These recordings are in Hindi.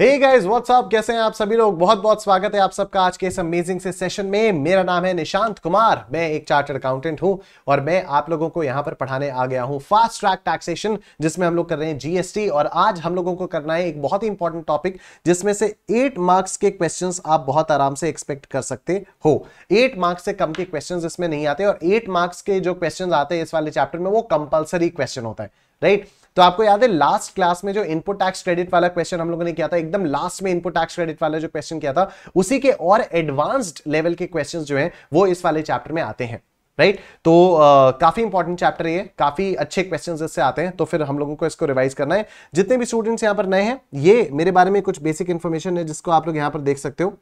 हे गाइस व्हाट्सअप कैसे हैं आप सभी लोग बहुत बहुत स्वागत है आप सबका आज के इस अमेजिंग से सेशन में मेरा नाम है निशांत कुमार मैं एक चार्टर्ड अकाउंटेंट हूं और मैं आप लोगों को यहां पर पढ़ाने आ गया हूं फास्ट ट्रैक टैक्सेशन जिसमें हम लोग कर रहे हैं जीएसटी और आज हम लोगों को करना है एक बहुत ही इंपॉर्टेंट टॉपिक जिसमें से एट मार्क्स के क्वेश्चन आप बहुत आराम से एक्सपेक्ट कर सकते हो एट मार्क्स से कम के क्वेश्चन इसमें नहीं आते और एट मार्क्स के जो क्वेश्चन आते हैं इस वाले चैप्टर में वो कंपल्सरी क्वेश्चन होता है राइट right? तो आपको याद है लास्ट क्लास में जो इनपुट टैक्स क्रेडिट वाला क्वेश्चन हम लोगों ने किया था एकदम लास्ट में इनपुट टैक्स क्रेडिट वाला जो क्वेश्चन किया था उसी के और एडवांस्ड लेवल के क्वेश्चन जो है वो इस वाले चैप्टर में आते हैं राइट right? तो आ, काफी इंपॉर्टेंट चैप्टर ये काफी अच्छे क्वेश्चन इससे आते हैं तो फिर हम लोगों को इसको रिवाइज करना है जितने भी स्टूडेंट्स यहां पर नए हैं ये मेरे बारे में कुछ बेसिक इन्फॉर्मेशन है जिसको आप लोग यहां पर देख सकते हो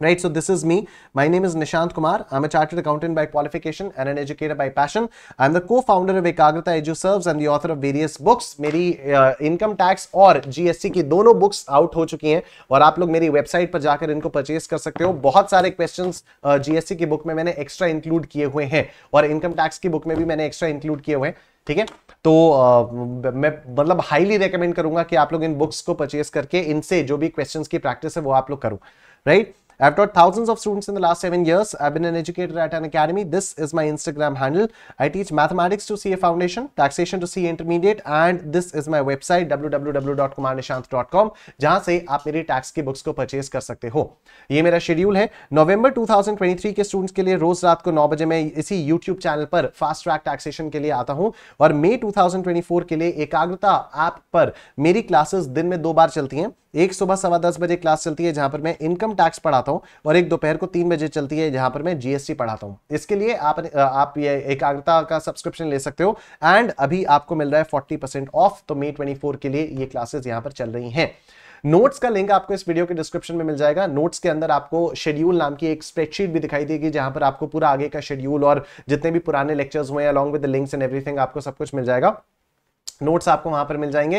right so this is me my name is nishant kumar i'm a chartered accountant by qualification and an educator by passion i'm the co-founder of ekagrata eduserves and the author of various books meri uh, income tax aur gst ki dono books out ho chuki hain aur aap log meri website par jaakar inko purchase kar sakte ho bahut sare questions uh, gst ki book mein maine extra include kiye hue hain aur income tax ki book mein bhi maine extra include kiye hue hain ठीक है तो आ, मैं मतलब हाईली रेकमेंड करूंगा कि आप लोग इन बुक्स को परचेस करके इनसे जो भी क्वेश्चंस की प्रैक्टिस है वो आप लोग करो right right? I've taught thousands of students in the last seven years. I've been an educator at an academy. This is my Instagram handle. I teach mathematics to CA Foundation, taxation to CA Intermediate, and this is my website www.kumarnishant.com जहाँ से आप मेरी tax की books को purchase कर सकते हो ये मेरा schedule है November 2023 के students के लिए रोज रात को 9 बजे मैं इसी YouTube channel पर fast track taxation के लिए आता हूँ. और May 2024 के लिए एकाग्रता app पर मेरी classes दिन में दो बार चलती हैं एक सुबह सवा दस बजे क्लास चलती है जहां पर मैं इनकम टैक्स पढ़ाता हूं और एक दोपहर को तीन बजे चलती है जहां पर मैं जीएसटी पढ़ाता हूं इसके लिए आप आप ये एकाग्रता का सब्सक्रिप्शन ले सकते हो एंड अभी आपको मिल रहा है फोर्टी परसेंट ऑफ तो मे ट्वेंटी के लिए ये क्लासेस यहां पर चल रही है नोट्स का लिंक आपको इस वीडियो के डिस्क्रिप्शन में मिल जाएगा नोट्स के अंदर आपको शेड्यूल नाम की एक स्प्रेडशीट भी दिखाई देगी जहां पर आपको पूरा आगे का शेड्यूल और जितने भी पुराने लेक्चर्स हुए along with links and everything आपको सब कुछ मिल जाएगा नोट्स आपको वहां पर मिल जाएंगे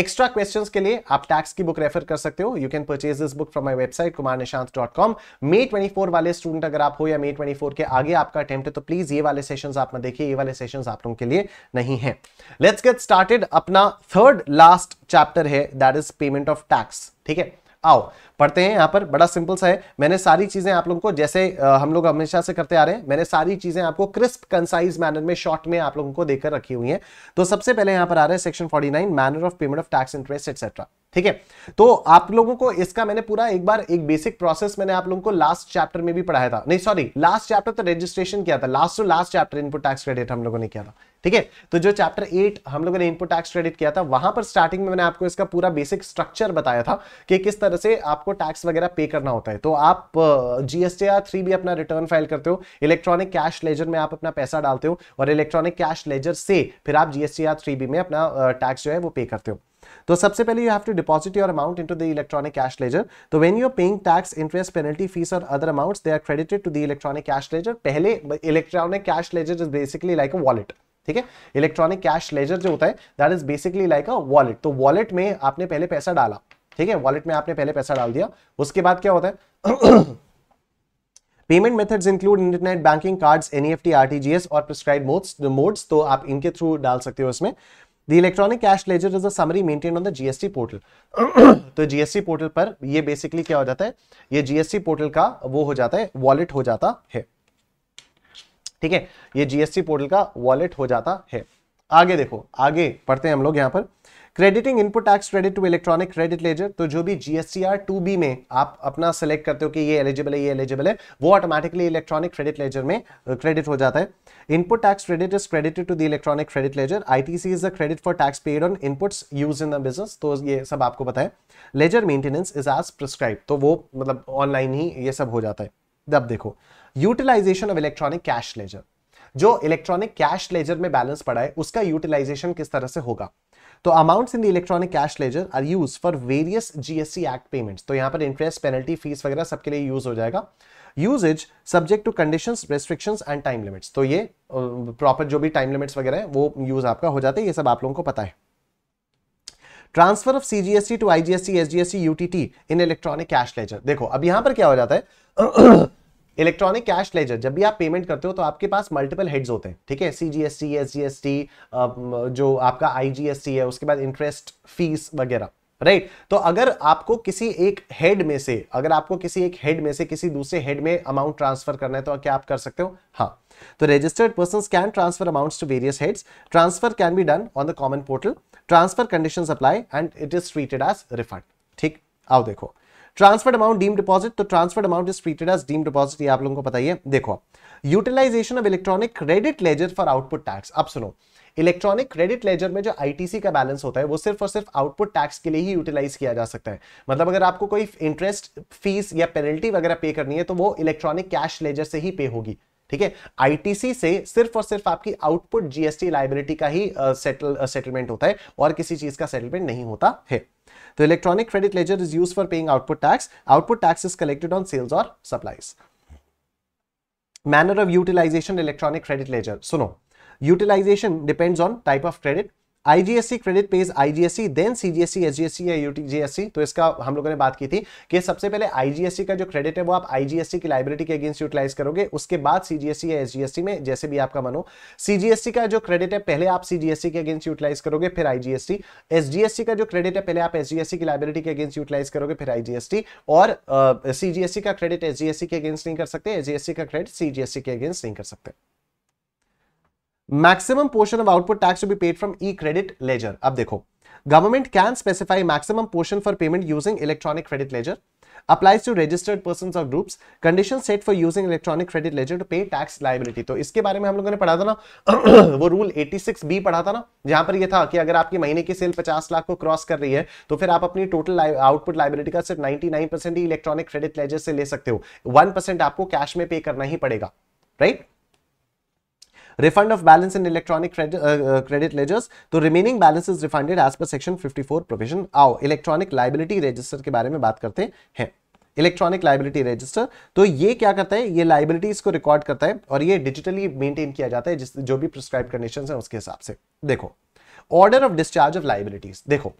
एक्स्ट्रा uh, क्वेश्चन के लिए आप टैक्स की बुक रेफर कर सकते हो you can purchase this book from my website Kumar Nishant dot com May twenty four वाले स्टूडेंट अगर आप हो या मे ट्वेंटी फोर के आगे आपका अटेम्प्ट है तो प्लीज ये वाले सेशन आप ना देखिए ये वाले सेशन आप लोगों के लिए नहीं है लेट्स गेट स्टार्टेड अपना थर्ड लास्ट चैप्टर है that is payment of tax ठीक है आओ पढ़ते हैं यहाँ पर बड़ा सिंपल सा है मैंने सारी चीजें आप लोगों को जैसे हम लोग हमेशा से करते आ रहे हैं मैंने सारी चीजें आपको क्रिस्प कंसाइज मैनर में शॉर्ट में आप लोगों को देकर रखी हुई है तो सबसे पहले यहाँ पर आ रहे हैं section forty nine manner of payment of tax interest etcetera ठीक है तो आप लोगों को इसका मैंने पूरा एक बार एक बेसिक प्रोसेस मैंने आप लोगों को लास्ट चैप्टर में भी पढ़ाया था नहीं सॉरी लास्ट चैप्टर तो रजिस्ट्रेशन किया था last to last chapter input tax credit हम लोगों ने किया था ठीक है तो जो चैप्टर एट हम लोगों ने इनपुट टैक्स क्रेडिट किया था वहां पर स्टार्टिंग में मैंने आपको इसका पूरा बेसिक स्ट्रक्चर बताया था कि किस तरह से आपको टैक्स वगैरह पे करना होता है तो आप जीएसटी आर थ्री भी अपना रिटर्न फाइल करते हो इलेक्ट्रॉनिक कैश लेजर में आप अपना पैसा डालते हो और इलेक्ट्रॉनिक कैश लेजर से फिर आप जीएसटी आर थ्री बी में अपना टैक्स जो है वो पे करते हो तो सबसे पहले you have to deposit your amount into the electronic cash ledger तो when you are paying tax interest penalty fees और other amounts they are credited to the electronic cash ledger पहले electronic cash ledger is basically like a wallet ठीक है इलेक्ट्रॉनिक कैश लेजर जो होता है that is basically like a wallet तो वॉलेट में आपने पहले पैसा डाला ठीक है वॉलेट में आपने पहले पैसा डाल दिया उसके बाद क्या होता है payment methods include internet banking cards NEFT RTGS और प्रिस्क्राइब मोड्स मोड्स तो आप इनके थ्रू डाल सकते हो इसमें The electronic cash ledger is a summary maintained on the GST portal. तो GST portal पर ये basically क्या हो जाता है ये GST portal का वो हो जाता है wallet हो जाता है ठीक है ये GST portal का wallet हो जाता है आगे देखो आगे पढ़ते हैं हम लोग यहाँ पर crediting input tax credit to electronic credit ledger तो जो भी जीएसटीआर टू बी में आप अपना सेलेक्ट करते हो कि ये एलिजिबल है ये एलिजिबल है वो ऑटोमेटिकली इलेक्ट्रॉनिक क्रेडिट लेजर में क्रेडिट uh, हो जाता है input tax credit is credited to the electronic credit ledger ITC is the credit for tax paid on inputs use in the business तो ये सब आपको पता है ledger maintenance is as prescribe तो वो मतलब ऑनलाइन ही ये सब हो जाता है अब देखो utilisation of electronic cash ledger जो इलेक्ट्रॉनिक कैश लेजर में बैलेंस पड़ा है उसका यूटिलाइजेशन किस तरह से होगा तो amounts in the electronic cash ledger are use for various GSC act payments तो यहां पर इंटरेस्ट पेनल्टी फीस वगैरह सबके लिए यूज हो जाएगा uses subject to conditions restrictions and time limits तो ये प्रॉपर जो भी टाइम लिमिट्स वगैरह है वो यूज आपका हो जाता है ये सब आप लोगों को पता है transfer of CGST to IGST SGST UTT in electronic cash ledger देखो अब यहां पर क्या हो जाता है इलेक्ट्रॉनिक कैश लेजर जब भी आप पेमेंट करते हो तो आपके पास मल्टीपल हेड्स होते हैं ठीक है C G S T S G S T जो आपका आई जी एस टी है उसके बाद इंटरेस्ट फीस वगैरह राइट right. तो अगर आपको किसी एक हेड में से अगर आपको किसी एक हेड में से किसी दूसरे हेड में अमाउंट ट्रांसफर करना है तो क्या आप कर सकते हो हाँ तो registered person can transfer amounts to various heads transfer can be done on the common portal transfer condition apply and it is treated as refund ठीक आओ देखो ट्रांसफर्ड अमाउंट डीम डिपॉजिट तो transferred amount is treated as deem deposit ये आप लोगों को बताइए देखो utilisation of electronic credit ledger for output tax अब सुनो इलेक्ट्रॉनिक क्रेडिट लेजर में जो आईटीसी का बैलेंस होता है वो सिर्फ और सिर्फ आउटपुट टैक्स के लिए ही यूटिलाइज किया जा सकता है मतलब अगर आपको कोई इंटरेस्ट फीस या पेनल्टी वगैरह पे करनी है तो वो इलेक्ट्रॉनिक कैश लेजर से ही पे होगी ठीक है आईटीसी से सिर्फ और सिर्फ आपकी आउटपुट जीएसटी लाइबिलिटी का ही सेटल सेटलमेंट होता है और किसी चीज का सेटलमेंट नहीं होता है तो electronic credit ledger is use for paying output tax output tax is collected on sales और supplies manner of utilisation electronic credit ledger सुनो utilisation depends on type of credit IGSC credit pays IGSC then CGSC SGSC या यूटीजीएससी तो इसका हम लोगों ने बात की थी कि सबसे पहले आईजीएससी का जो क्रेडिट है वो आप आईजीएससी की लाइब्रेरी के अगेंस्ट यूटिलाइज करोगे उसके बाद सीजीएससी या एसजीएससी में जैसे भी आपका मनो सीजीएससी का जो क्रेडिट है पहले आप सीजीएससी के अगेंस्ट यूटिलाइज करोगे फिर आईजीएसटी एसजीएससी का जो क्रेडिट है पहले आप एसजीएससी की लाइब्रेरी के अगेंस्ट यूटिलाइज करोगे फिर आईजीएसटी और सीजीएससी का क्रेडिट एसजीएससी के अगेंस्ट नहीं कर सकते एसजीएससी का क्रेडिट सीजीएससी के अगेंस्ट नहीं कर सकते maximum portion of output tax to be paid from E credit ledger अब देखो government can specify maximum portion for payment using electronic credit ledger applies to registered person और groups condition set for using electronic credit ledger to pay tax liability तो इसके बारे में हम लोगों ने पढ़ा था ना वो रूल एटी सिक्स बी पढ़ा था ना जहां पर यह था कि अगर आपकी महीने की सेल पचास लाख को क्रॉस कर रही है तो फिर आप अपनी टोटल आउटपुट लाइबिलिटी का सिर्फ नाइनटी 99% ही इलेक्ट्रॉनिक क्रेडिट लेजर से ले सकते हो वन परसेंट आपको कैश में पे करना ही पड़ेगा right right? Refund of balance in electronic credit ledgers तो रिमेनिंग तो is refunded as per section fifty four provision आओ इलेक्ट्रॉनिक लाइबिलिटी रजिस्टर के बारे में बात करते हैं इलेक्ट्रॉनिक लाइबिलिटी रजिस्टर तो ये क्या करता है ये लाइबिलिटीज को रिकॉर्ड करता है और ये डिजिटली मेंटेन किया जाता है जिस जो भी प्रिस्क्राइब कंडीशन है उसके हिसाब से देखो order of discharge of liabilities देखो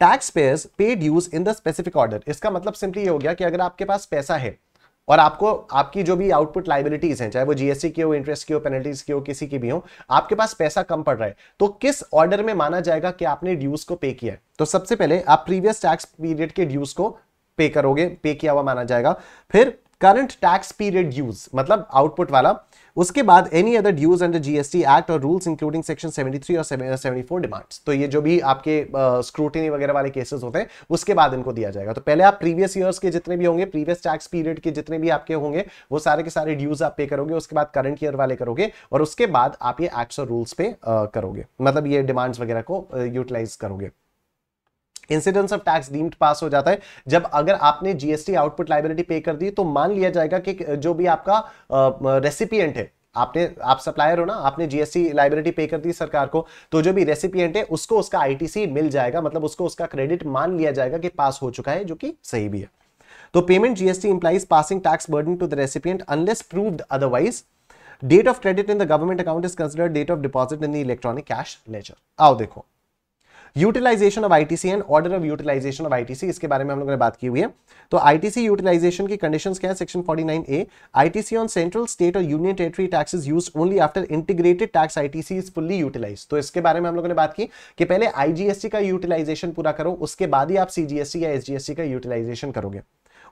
tax payers pay dues in the specific order इसका मतलब सिंपली ये हो गया कि अगर आपके पास पैसा है और आपको आपकी जो भी आउटपुट लाइबिलिटीज हैं चाहे वो जीएसटी की हो इंटरेस्ट की हो पेनल्टीज की हो किसी की भी हो आपके पास पैसा कम पड़ रहा है तो किस ऑर्डर में माना जाएगा कि आपने ड्यूज को पे किया है तो सबसे पहले आप प्रीवियस टैक्स पीरियड के ड्यूज को पे करोगे पे किया हुआ माना जाएगा फिर करंट टैक्स पीरियड ड्यूज मतलब आउटपुट वाला उसके बाद any other dues under GST act और रूल्स इंक्लूडिंग सेक्शन 73 और 74 डिमांड्स तो ये जो भी आपके स्क्रूटनी uh, वगैरह वाले केसेस होते हैं उसके बाद इनको दिया जाएगा तो पहले आप प्रीवियस ईयर्स के जितने भी होंगे प्रीवियस टैक्स पीरियड के जितने भी आपके होंगे वो सारे के सारे ड्यूज आप पे करोगे उसके बाद करंट ईयर वाले करोगे और उसके बाद आप ये एक्ट्स और रूल्स पे uh, करोगे मतलब ये डिमांड्स वगैरह को यूटिलाइज uh, करोगे incidence of tax deemed pass हो जाता है जब अगर आपने जीएसटी आउटपुट लाइबिलिटी पे कर दी तो मान लिया जाएगा कि जो भी आपका रेसिपिएंट है आपने आप सप्लायर हो ना आपने जीएसटी लाइबिलिटी पे कर दी सरकार को तो जो भी रेसिपिएंट है उसको उसका आईटीसी मिल जाएगा मतलब उसको उसका क्रेडिट मान लिया जाएगा कि पास हो चुका है जो कि सही भी है तो payment GST implies passing tax burden to the recipient unless proved otherwise date of credit in the government account is considered date of deposit in the electronic cash ledger आओ देखो utilisation of ITC and order of utilization of ITC इसके बारे में हम लोगों ने बात की हुई है तो आईटीसी यूटिलाइजेशन की कंडीशंस क्या है section 49 A ITC on central state और union territory tax used only after integrated tax ITC is fully utilize तो इसके बारे में हम लोगों ने बात की कि पहले आईजीएसटी का यूटिलाइजेशन पूरा करो उसके बाद ही आप सीजीएसटी या एसजीएसटी का यूटिलाइजेशन करोगे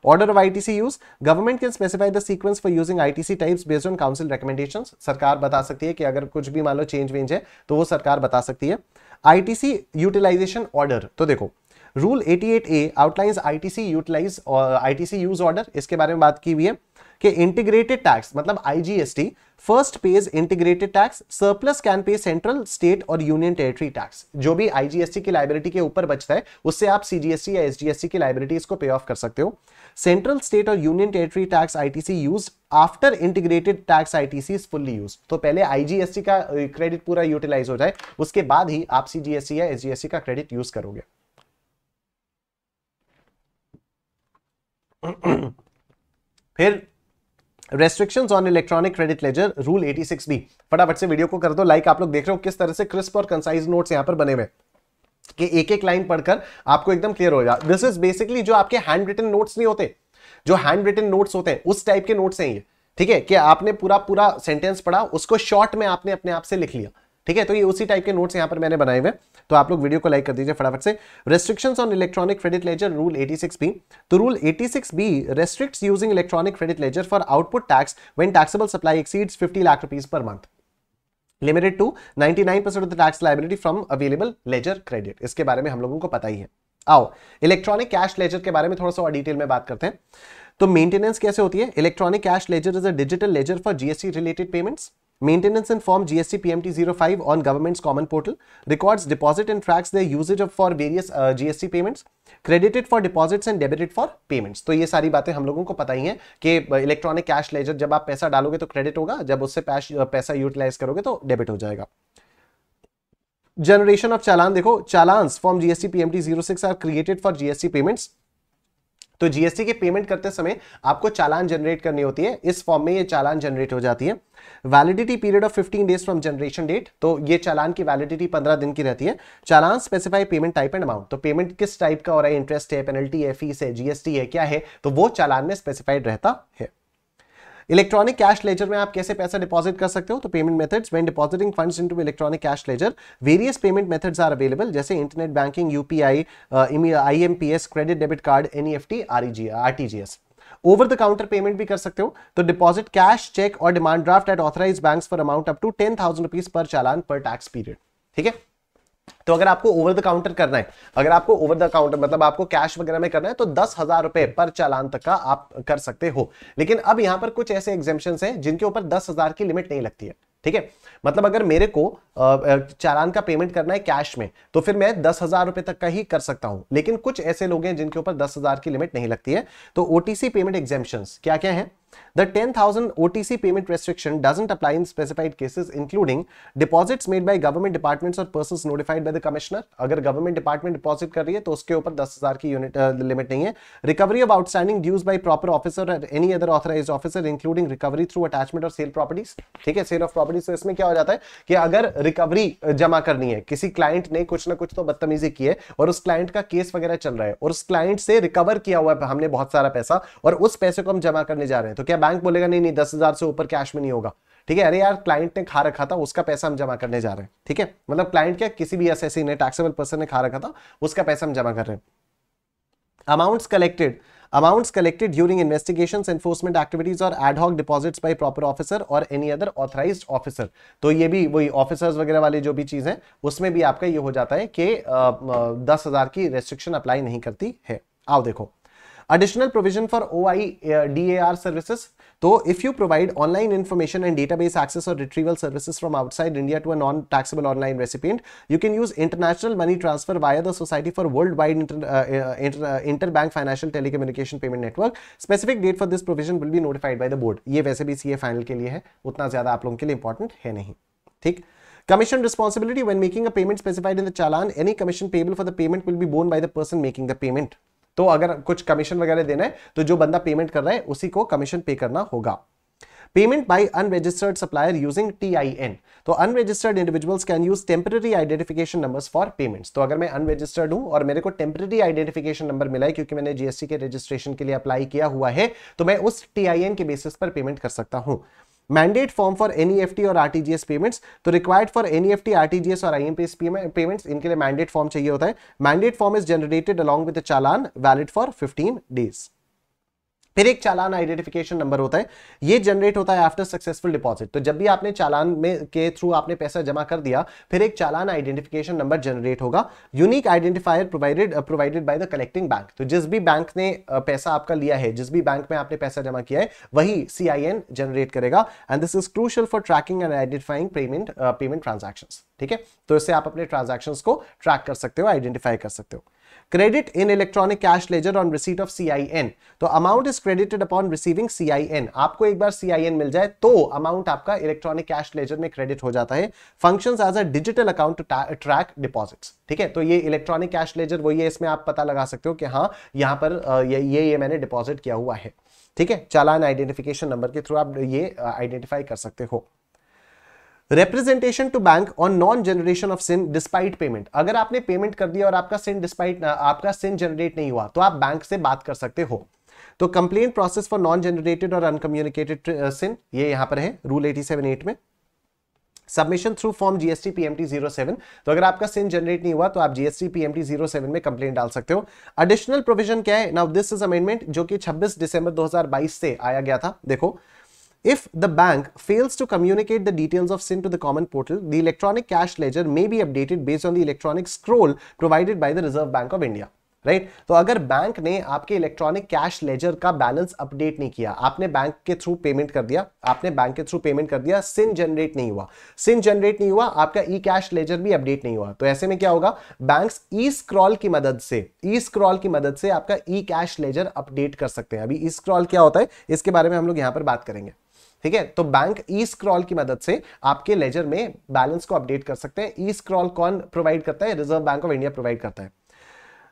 Order of ITC use. Government can specify the sequence for using ITC types based on council recommendations. सरकार बता सकती है कि अगर कुछ भी मान लो चेंज वेंज है तो वो सरकार बता सकती है ITC utilization order. तो देखो rule 88A outlines ITC utilize और ITC यूज ऑर्डर इसके बारे में बात की हुई है कि इंटीग्रेटेड टैक्स मतलब IGST first pays integrated tax surplus can pay central state और यूनियन टेरिटरी टैक्स जो भी आईजीएसटी की लाइबिलिटी के ऊपर बचता है उससे आप सीजीएसटी या एसजीएसटी की लाइबिलिटीज इसको पे ऑफ कर सकते हो सेंट्रल स्टेट और union territory tax ITC use after integrated tax ITC is fully use तो पहले आईजीएसटी का क्रेडिट पूरा यूटिलाइज हो जाए उसके बाद ही आप सीजीएसटी या एसजीएसटी का क्रेडिट यूज करोगे फिर restriction on electronic credit ledger rule eighty six B फटाफट से वीडियो को कर दो लाइक आप लोग देख रहे हो किस तरह से क्रिस्प और कंसाइज नोट यहां पर बने हुए कि एक एक लाइन पढ़कर आपको एकदम क्लियर हो जाए दिस इज बेसिकली जो आपके हैंड रिटन नोट्स नहीं होते जो हैंड रिटन नोट्स होते हैं उस टाइप के नोट्स हैं ये ठीक है कि आपने पूरा पूरा सेंटेंस पढ़ा उसको शॉर्ट में आपने अपने आप से लिख लिया ठीक है तो ये उसी टाइप के नोट्स यहाँ पर मैंने बनाए हुए तो आप लोग वीडियो को लाइक कर दीजिए फटाफट से restrictions on electronic credit ledger rule 86 B तो rule 86 B restrict using electronic credit ledger for output tax when taxable supply exceeds 50 lakh rupees per month limited to nine of the tax liability from available ledger credit इसके बारे में हम लोगों को पता ही है आओ इलेक्ट्रॉनिक कैश लेजर के बारे में थोड़ा सा और डिटेल में बात करते हैं तो मेंटेनेंस कैसे होती है electronic cash ledger is a digital ledger for GST related payments Maintenance and form GST PMT 05 on government's common portal. Records, deposit and tracks their usage of for various uh, GST payments. Credited for deposits and debited for payments. तो ये सारी बातें हम लोगों को पता ही है कि इलेक्ट्रॉनिक कैश लेजर जब आप पैसा डालोगे तो क्रेडिट होगा जब उससे uh, पैसा यूटिलाइज करोगे तो डेबिट हो जाएगा जनरेशन ऑफ चालान देखो challans from GST PMT zero six are created for GST payments तो जीएसटी के पेमेंट करते समय आपको चालान जनरेट करनी होती है इस फॉर्म में ये चालान जनरेट हो जाती है validity period of 15 days from generation date तो ये चालान की वैलिडिटी 15 दिन की रहती है challan specify payment type and amount तो पेमेंट किस टाइप का हो रहा है इंटरेस्ट है पेनल्टी है फीस है जीएसटी है क्या है तो वो चालान में स्पेसिफाइड रहता है इलेक्ट्रॉनिक कैश लेजर में आप कैसे पैसा डिपॉजिट कर सकते हो तो payment methods when depositing funds into electronic cash ledger various payment methods are available जैसे internet banking UPI IMPS credit debit card NEFT RTGS over the counter payment भी कर सकते हो तो डिपॉजिट कैश चेक और demand draft at authorize bank for amount up to ten thousand rupees per challan पर टैक्स पीरियड ठीक है तो अगर आपको ओवर द काउंटर करना है अगर आपको ओवर द काउंटर मतलब आपको कैश वगैरह में करना है तो दस हजार रुपए पर चालान तक का आप कर सकते हो लेकिन अब यहां पर कुछ ऐसे एग्जेपन हैं जिनके ऊपर दस हजार की लिमिट नहीं लगती है ठीक है मतलब अगर मेरे को चालान का पेमेंट करना है कैश में तो फिर मैं दस हजार रुपए तक का ही कर सकता हूं लेकिन कुछ ऐसे लोग हैं जिनके ऊपर दस हजार की लिमिट नहीं लगती है तो ओटीसी पेमेंट एग्जेम्पन क्या क्या है The 10,000 OTC payment restriction doesn't apply in specified cases including deposits made by government departments or persons notified by the commissioner. अगर government department deposit kar rahi hai to uske upar 10,000 ki unit uh, limit nahi hai Recovery of outstanding dues by proper officer or any other authorized officer including recovery through attachment or sale properties. ठीक है sale of properties so इसमें क्या हो जाता है कि अगर recovery जमा करनी है किसी client ने कुछ ना कुछ तो बदतमीजी की है और उस client का case वगैरह चल रहा है और उस client से recover किया हुआ है हमने बहुत सारा पैसा और उस पैसे को हम जमा करने जा रहे हैं तो क्या बैंक बोलेगा नहीं नहीं दस हजार से ऊपर कैश में नहीं होगा ठीक है अरे यार क्लाइंट ने खा रखा था उसका पैसा हम जमा करने जा रहे हैं ठीक है मतलब क्लाइंट क्या किसी भी एस ने टैक्सेबल पर्सन ने खा रखा था उसका पैसा हम जमा कर रहे हैं amount collected amount collected during investigation enforcement activities और ad hoc hoc by proper officer और एनी अदर ऑथराइज ऑफिसर तो ये भी वही ऑफिसर्स वगैरह वाले जो भी चीज़ है उसमें भी आपका ये हो जाता है कि दस हज़ार की रेस्ट्रिक्शन अप्लाई नहीं करती है आओ देखो additional provision for OI uh, DAR services. So if you provide online information and database access or retrieval services from outside India to a non-taxable online recipient, you can use international money transfer via the Society for Worldwide Inter, uh, Inter, uh, Interbank Financial Telecommunication Payment Network. Specific date for this provision will be notified by the board. ye वैसे भी सी फाइनल के लिए है उतना ज़्यादा आप लोगों के लिए इंपॉर्टेंट है नहीं ठीक Commission responsibility when making a payment specified in the challan, any commission payable for the payment will be borne by the person making the payment. तो अगर कुछ कमीशन वगैरह देना है तो जो बंदा पेमेंट कर रहा है उसी को कमीशन पे करना होगा payment by unregistered supplier using T I N तो unregistered individuals can use temporary identification number for payments तो अगर मैं अनरजिस्टर्ड हूं और मेरे को टेम्पररी आइडेंटिफिकेशन नंबर मिला है क्योंकि मैंने जीएसटी के रजिस्ट्रेशन के लिए अप्लाई किया हुआ है तो मैं उस टी आई एन के बेसिस पर पेमेंट कर सकता हूं मैंडेट फॉर्म फॉर एनईएफटी और आरटीजीएस पेमेंट्स तो required for N F T NEFT RTGS और आई आईएमपीएस पेमेंट्स इनके लिए मैंडेट फॉर्म चाहिए होता है mandate form is generated along with challan valid for fifteen days फिर एक चालान आइडेंटिफिकेशन नंबर होता है ये जनरेट होता है आफ्टर सक्सेसफुल डिपॉजिट तो जब भी आपने चालान में के थ्रू आपने पैसा जमा कर दिया फिर एक चालान आइडेंटिफिकेशन नंबर जनरेट होगा unique identifier provided provided by the collecting bank तो जिस भी बैंक ने uh, पैसा आपका लिया है जिस भी बैंक में आपने पैसा जमा किया है वही सी जनरेट करेगा and this is crucial for tracking and identifying payment payment transaction ठीक है तो इससे आप अपने ट्रांजेक्शन को ट्रैक कर सकते हो आइडेंटिफाई कर सकते हो credit in electronic cash ledger on receipt of CIN तो amount is credited upon receiving CIN आपको एक बार सीआईएन मिल जाए तो अमाउंट आपका इलेक्ट्रॉनिक कैश लेजर में क्रेडिट हो जाता है function as a digital account to track deposits ठीक है तो ये इलेक्ट्रॉनिक कैश लेजर वही है इसमें आप पता लगा सकते हो कि हाँ यहाँ पर ये ये, ये मैंने डिपॉजिट किया हुआ है ठीक है चालान आइडेंटिफिकेशन नंबर के थ्रू आप ये आइडेंटिफाई कर सकते हो representation to bank on non generation of CIN despite payment अगर आपने पेमेंट कर दिया और आपका सिन डिस्पाइट आपका सिन जनरेट नहीं हुआ तो आप बैंक से बात कर सकते हो तो complain process for non generated और अनकम्युनिकेटेड सिन ये यहां पर है रूल एटी सेवन एट में submission through form GST PMT zero seven तो अगर आपका सिन जनरेट नहीं हुआ तो आप जीएसटी पीएमटी जीरो सेवन में कंप्लेन डाल सकते हो अडिशनल प्रोविजन क्या है नाउ दिस इज अमेंडमेंट जो कि 26 दिसंबर 2022 से आया गया था देखो If the bank fails to communicate the details of SIN to the common portal, the electronic cash ledger may be updated based on the electronic scroll provided by the Reserve Bank of India. Right right? तो अगर बैंक ने आपके इलेक्ट्रॉनिक कैश लेजर का बैलेंस अपडेट नहीं किया आपने बैंक के थ्रू पेमेंट कर दिया आपने बैंक के थ्रू पेमेंट कर दिया सिन जनरेट नहीं हुआ सिन जनरेट नहीं हुआ आपका ई कैश लेजर भी अपडेट नहीं हुआ तो ऐसे में क्या होगा बैंक्स ई स्क्रॉल की मदद से ई स्क्रॉल की मदद से आपका ई कैश लेजर अपडेट कर सकते हैं अभी ई स्क्रॉल क्या होता है इसके बारे में हम लोग यहां पर बात करेंगे ठीक है तो बैंक ई स्क्रॉल की मदद से आपके लेजर में बैलेंस को अपडेट कर सकते हैं ई स्क्रॉल कौन प्रोवाइड करता है Reserve Bank of India provide करता है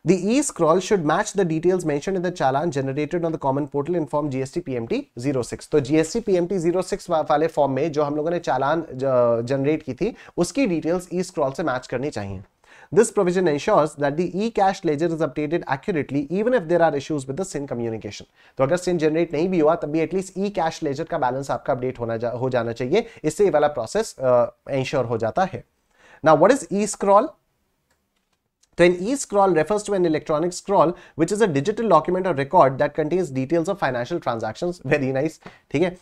The e-scroll should match the details mentioned in the challan generated on the common portal in तो form GST PMT 06. तो GST PMT 06 वाले फॉर्म में जो हम लोगों ने चालान जनरेट की थी उसकी डिटेल्स ई स्क्रॉल से मैच करनी चाहिए This provision ensures that the e cash ledger is updated accurately even if there are issues with the SYN communication. तो अगर SYN generate नहीं भी हुआ तब भी least e cash ledger का balance आपका update होना जा, हो जाना चाहिए इससे ये वाला process ensure हो जाता है Now what is e-scroll? So an e-scroll refers to an electronic scroll, which is a digital document or record that contains details of financial transactions. Very nice. ठीक है?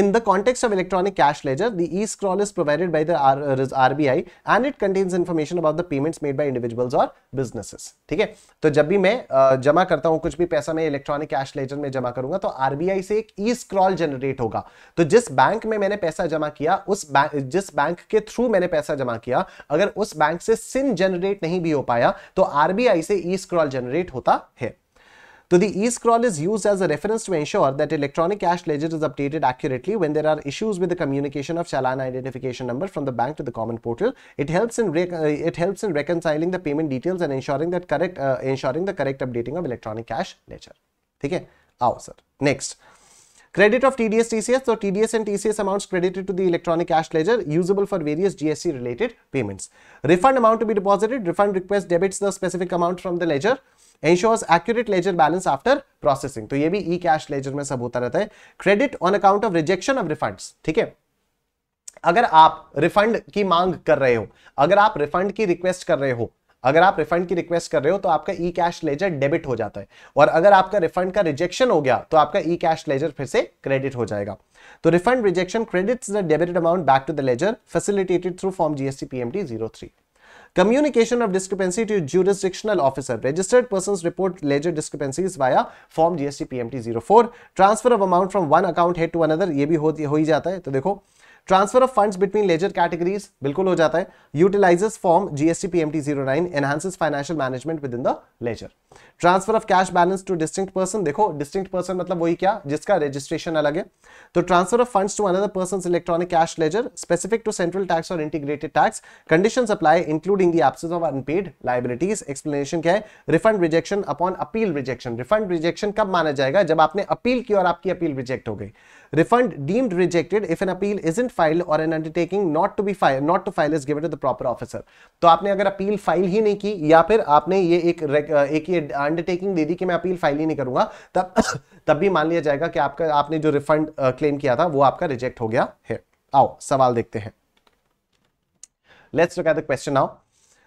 In the context of electronic cash ledger, the e-scroll is provided by the R RBI and it contains information about the payments made by individuals or businesses. ठीक है तो जब भी मैं जमा करता हूं कुछ भी पैसा मैं इलेक्ट्रॉनिक कैश लेजर में जमा करूंगा तो आरबीआई से एक ई स्क्रॉल जनरेट होगा तो जिस बैंक में मैंने पैसा जमा किया उस बैंक जिस बैंक के थ्रू मैंने पैसा जमा किया अगर उस बैंक से सिम जनरेट नहीं भी हो पाया तो आरबीआई से ई स्क्रॉल जनरेट होता है So the e-scroll is used as a reference to ensure that electronic cash ledger is updated accurately when there are issues with the communication of challan identification number from the bank to the common portal. It helps in uh, it helps in reconciling the payment details and ensuring that correct uh, ensuring the correct updating of electronic cash ledger. Okay, आओ sir Credit of TDS, TCS. So TDS and TCS amounts credited to the electronic cash ledger usable for various GST related payments. Refund amount to be deposited. Refund request debits the specific amount from the ledger. ensures accurate ledger balance after processing तो ये भी ई कैश लेजर में सब होता रहता है credit on account of rejection of refund ठीक है अगर आप रिफंड की मांग कर रहे हो अगर आप रिफंड की रिक्वेस्ट कर रहे हो अगर आप रिफंड की रिक्वेस्ट कर रहे हो तो आपका ई कैश लेजर डेबिट हो जाता है और अगर आपका रिफंड का रिजेक्शन हो गया तो आपका ई कैश लेजर फिर से क्रेडिट हो जाएगा तो refund rejection credits the debited amount back to the ledger facilitated through form GST PMT zero three Communication of discrepancy to jurisdictional officer. Registered persons report ledger discrepancies via form GST PMT 04. Transfer of amount from one account head to another. ये भी हो, हो ही जाता है तो देखो transfer of funds between ledger categories बिल्कुल हो जाता है utilizes form GST PMT zero nine enhances financial management within the ledger transfer of cash balance to distinct person देखो डिस्टिंग पर्सन मतलब वही क्या जिसका रजिस्ट्रेशन अलग है तो transfer of funds to another person electronic cash ledger specific to central tax और integrated tax condition apply including the absence of unpaid liabilities explanation क्या है refund rejection upon appeal rejection refund rejection कब माना जाएगा जब आपने अपील की और आपकी अपील रिजेक्ट हो गई refund deemed rejected if an appeal is in file और an undertaking not to be file not to file is given to the proper officer तो आपने अगर अपील फाइल ही नहीं की या फिर आपने ये एक एक ये अंडरटेकिंग दे दी कि मैं अपील फाइल ही नहीं करूंगा तब तब भी मान लिया जाएगा कि आपका आपने जो रिफंड क्लेम uh, किया था वो आपका रिजेक्ट हो गया है आओ सवाल देखते हैं let's look at the question now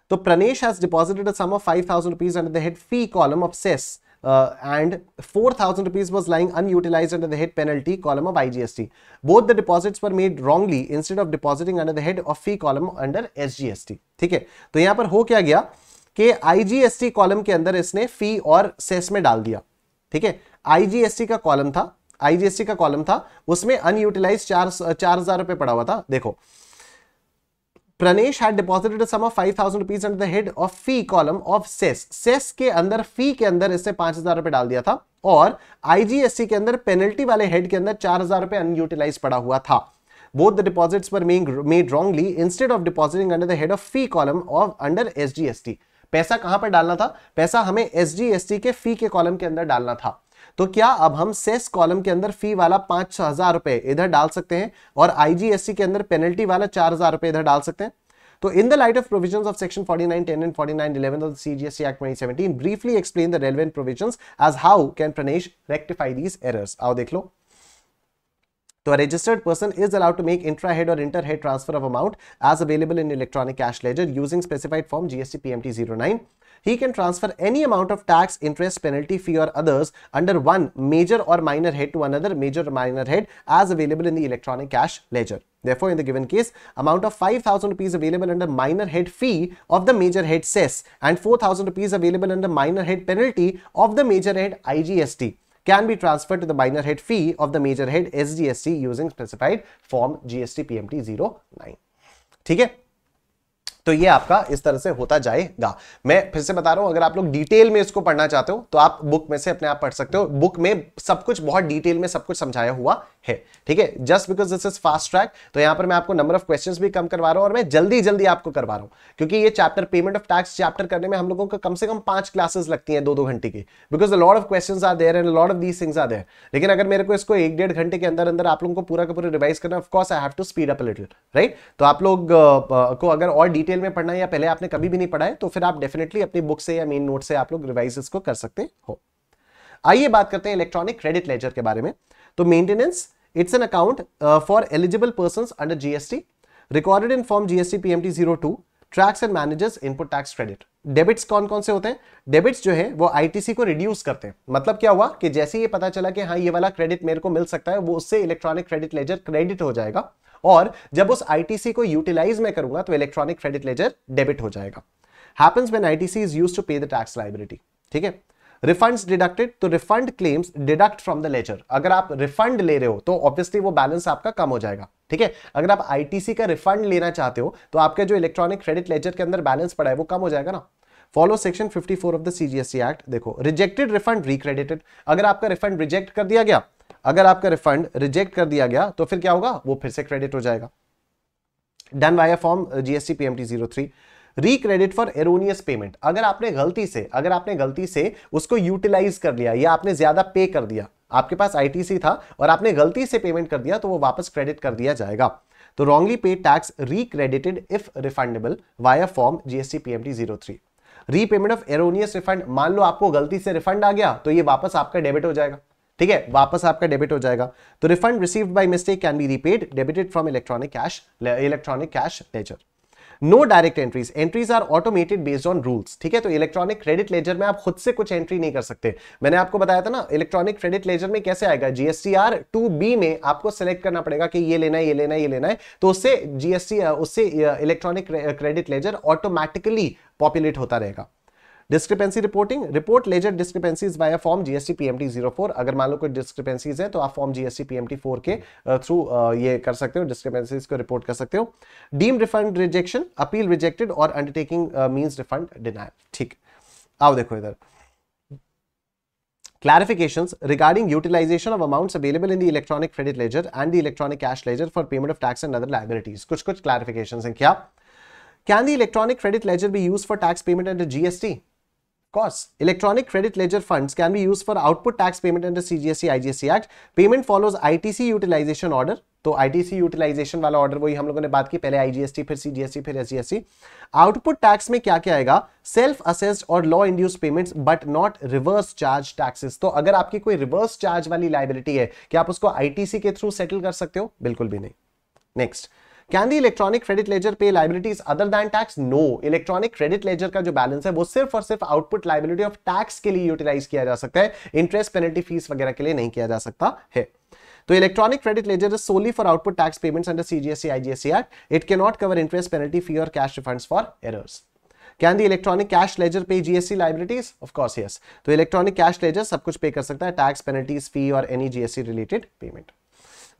तो Pranesh has deposited a sum of 5000 rupees under the head fee column of cess and 4000 rupees was lying unutilized under the head penalty column of IGST both the deposits were made wrongly instead of depositing under the head of fee column under SGST ठीक है तो यहां पर हो क्या गया कि आईजीएसटी कॉलम के अंदर इसने फी और सेस में डाल दिया ठीक है आईजीएसटी का कॉलम था आईजीएसटी का कॉलम था उसमें अनयूटिलाइज चार चार हजार रुपए पड़ा हुआ था देखो प्रनेश है sum of under the head of fee column of cess cess के अंदर फी के अंदर इसने पांच हजार रुपए डाल दिया था और आईजीएससी के अंदर पेनल्टी वाले हेड के अंदर चार हजार रुपए अनयूटिलाइज पड़ा हुआ था both द deposits पर being made wrongly instead of depositing under the of fee column of under SGST SGST. पैसा कहां पर डालना था पैसा हमें एस जी के फी के कॉलम के अंदर डालना था तो क्या अब हम सेस कॉलम के अंदर फी वाला पांच हजार रुपए इधर डाल सकते हैं और आईजीएससी के अंदर पेनल्टी वाला चार हजार रुपए इधर डाल सकते हैं तो in the light of provision of section 49, briefly explain the relevant provision as how can Pranesh rectify these errors आओ देख लो So a registered person is allowed to make intra-head or inter-head transfer of amount as available in electronic cash ledger using specified form GST 09. He can transfer any amount of tax, interest, penalty, fee or others under one major or minor head to another major or minor head as available in the electronic cash ledger. Therefore, in the given case, amount of 5,000 rupees available under minor head fee of the major head cess and 4,000 rupees available under minor head penalty of the major head IGST can be transferred to the minor head fee of the major head SGST using specified form GST PMT 09 ठीक है तो ये आपका इस तरह से होता जाएगा मैं फिर से बता रहा हूं अगर आप लोग डिटेल में इसको पढ़ना चाहते हो तो आप बुक में से अपने आप पढ़ सकते हो बुक में सब कुछ बहुत डिटेल में सब कुछ समझाया हुआ है ठीक है just because this is fast track तो यहां पर मैं आपको नंबर ऑफ क्वेश्चन भी कम करवा रहा हूं और मैं जल्दी जल्दी आपको करवा रहा हूं क्योंकि ये chapter payment of tax chapter करने में हम लोगों को कम से कम पांच क्लासेस लगती हैं दो दो घंटे की because a lot of question are there and lot of these things are there लेकिन अगर मेरे को इसको एक डेढ़ घंटे के अंदर अंदर आप लोगों को पूरा का पूरा रिवाइज करना of course I have to speed up little right तो आप लोग को अगर और डिटेल में पढ़ना है या पहले आपने कभी भी नहीं पढ़ा है तो फिर आप डेफिनेटली अपनी बुक से या मेन नोट से आप लोग रिवाइज इसको कर सकते हो आइए बात करते हैं इलेक्ट्रॉनिक क्रेडिट लेजर के बारे में तो maintenance It's an account uh, for eligible persons under GST, recorded in form GST PMT 02, tracks and manages input tax credit. Debits कौन कौन से होते हैं डेबिट्स जो है वो आईटीसी को रिड्यूस करते हैं मतलब क्या हुआ कि जैसे ये पता चला कि हाँ ये वाला क्रेडिट मेरे को मिल सकता है वो उससे इलेक्ट्रॉनिक क्रेडिट लेजर क्रेडिट हो जाएगा और जब उस आईटीसी को यूटिलाइज मैं करूंगा तो इलेक्ट्रॉनिक क्रेडिट लेजर डेबिट हो जाएगा happens when I T C is use to pay the tax liability ठीक है रिफंड डिडक्टेड तो refund claims deduct from the ledger अगर आप रिफंड ले रहे हो तो ऑब्वियसली वो बैलेंस आपका कम हो जाएगा ठीक है अगर आप आईटीसी का रिफंड लेना चाहते हो तो आपके जो इलेक्ट्रॉनिक क्रेडिट लेजर के अंदर बैलेंस पड़ा है वो कम हो जाएगा ना follow section 54 of the CGST act देखो रिजेक्टेड रिफंड रिक्रेडिटेड अगर आपका रिफंड रिजेक्ट कर दिया गया अगर आपका रिफंड रिजेक्ट कर दिया गया तो फिर क्या होगा वो फिर से क्रेडिट हो जाएगा done via form GST PMT zero three recredit for erroneous payment अगर आपने गलती से अगर आपने गलती से उसको यूटिलाइज कर लिया या आपने ज्यादा पे कर दिया आपके पास आईटीसी था और आपने गलती से पेमेंट कर दिया तो वो वापस क्रेडिट कर दिया जाएगा तो wrongly paid tax recredited if refundable via form GST PMT zero three repayment of erroneous refund मान लो आपको गलती से रिफंड आ गया तो ये वापस आपका डेबिट हो जाएगा ठीक है वापस आपका डेबिट हो जाएगा तो refund received by mistake can be repaid debited from electronic cash electronic cash ledger no direct entries entries are automated based on rules ठीक है तो इलेक्ट्रॉनिक क्रेडिट लेजर में आप खुद से कुछ एंट्री नहीं कर सकते मैंने आपको बताया था ना इलेक्ट्रॉनिक क्रेडिट लेजर में कैसे आएगा आर टू बी में आपको सेलेक्ट करना पड़ेगा कि ये लेना है ये लेना है ये लेना है तो उससे जीएसटी उससे electronic credit ledger automatically populate होता रहेगा discrepancy reporting report ledger discrepancies by form GST PMT zero four अगर मान लो कोई डिस्क्रिपेंसीज है तो आप फॉर्म जीएसटी पीएमटी फोर के थ्रू ये कर सकते हो डिस्क्रिपेंसीज को रिपोर्ट कर सकते हो deem refund rejection appeal rejected और अंडरटेकिंग मीन्स रिफंड डिनाइड ठीक आओ देखो इधर clarifications regarding utilization of amounts available in the electronic credit ledger and the electronic cash ledger for payment of tax and other liabilities kuch kuch clarifications hain kya can the electronic credit ledger be used for tax payment under gst costs. Electronic credit ledger funds can be used for output tax payment under CGST IGST Act. Payment follows ITC utilization order. तो ITC utilization वाला order वही हम लोगों ने बात की पहले IGST फिर CGST फिर SGST. Output tax में क्या क्या आएगा सेल्फ असेस्ड और law induced payments but not reverse charge taxes तो अगर आपकी कोई रिवर्स चार्ज वाली लाइबिलिटी है क्या आप उसको आईटीसी के थ्रू सेटल कर सकते हो बिल्कुल भी नहीं next can the electronic credit ledger pay liabilities other than tax no electronic credit ledger का जो बैलेंस है वो सिर्फ और सिर्फ आउटपुट लाइबिलिटी ऑफ टैक्स के लिए यूटिलाइज किया जा सकता है इंटरेस्ट पेनल्टी फीस वगैरह के लिए नहीं किया जा सकता है तो electronic credit ledger is solely for output tax payments under CGST IGST act it can not cover interest penalty fee और cash refunds for errors can the electronic cash ledger pay GST liabilities of course yes तो इलेक्ट्रॉनिक कैश लेजर सब कुछ पे कर सकता है टैक्स पेनल्टीज फी और एनी जीएससी रिलेटेड पेमेंट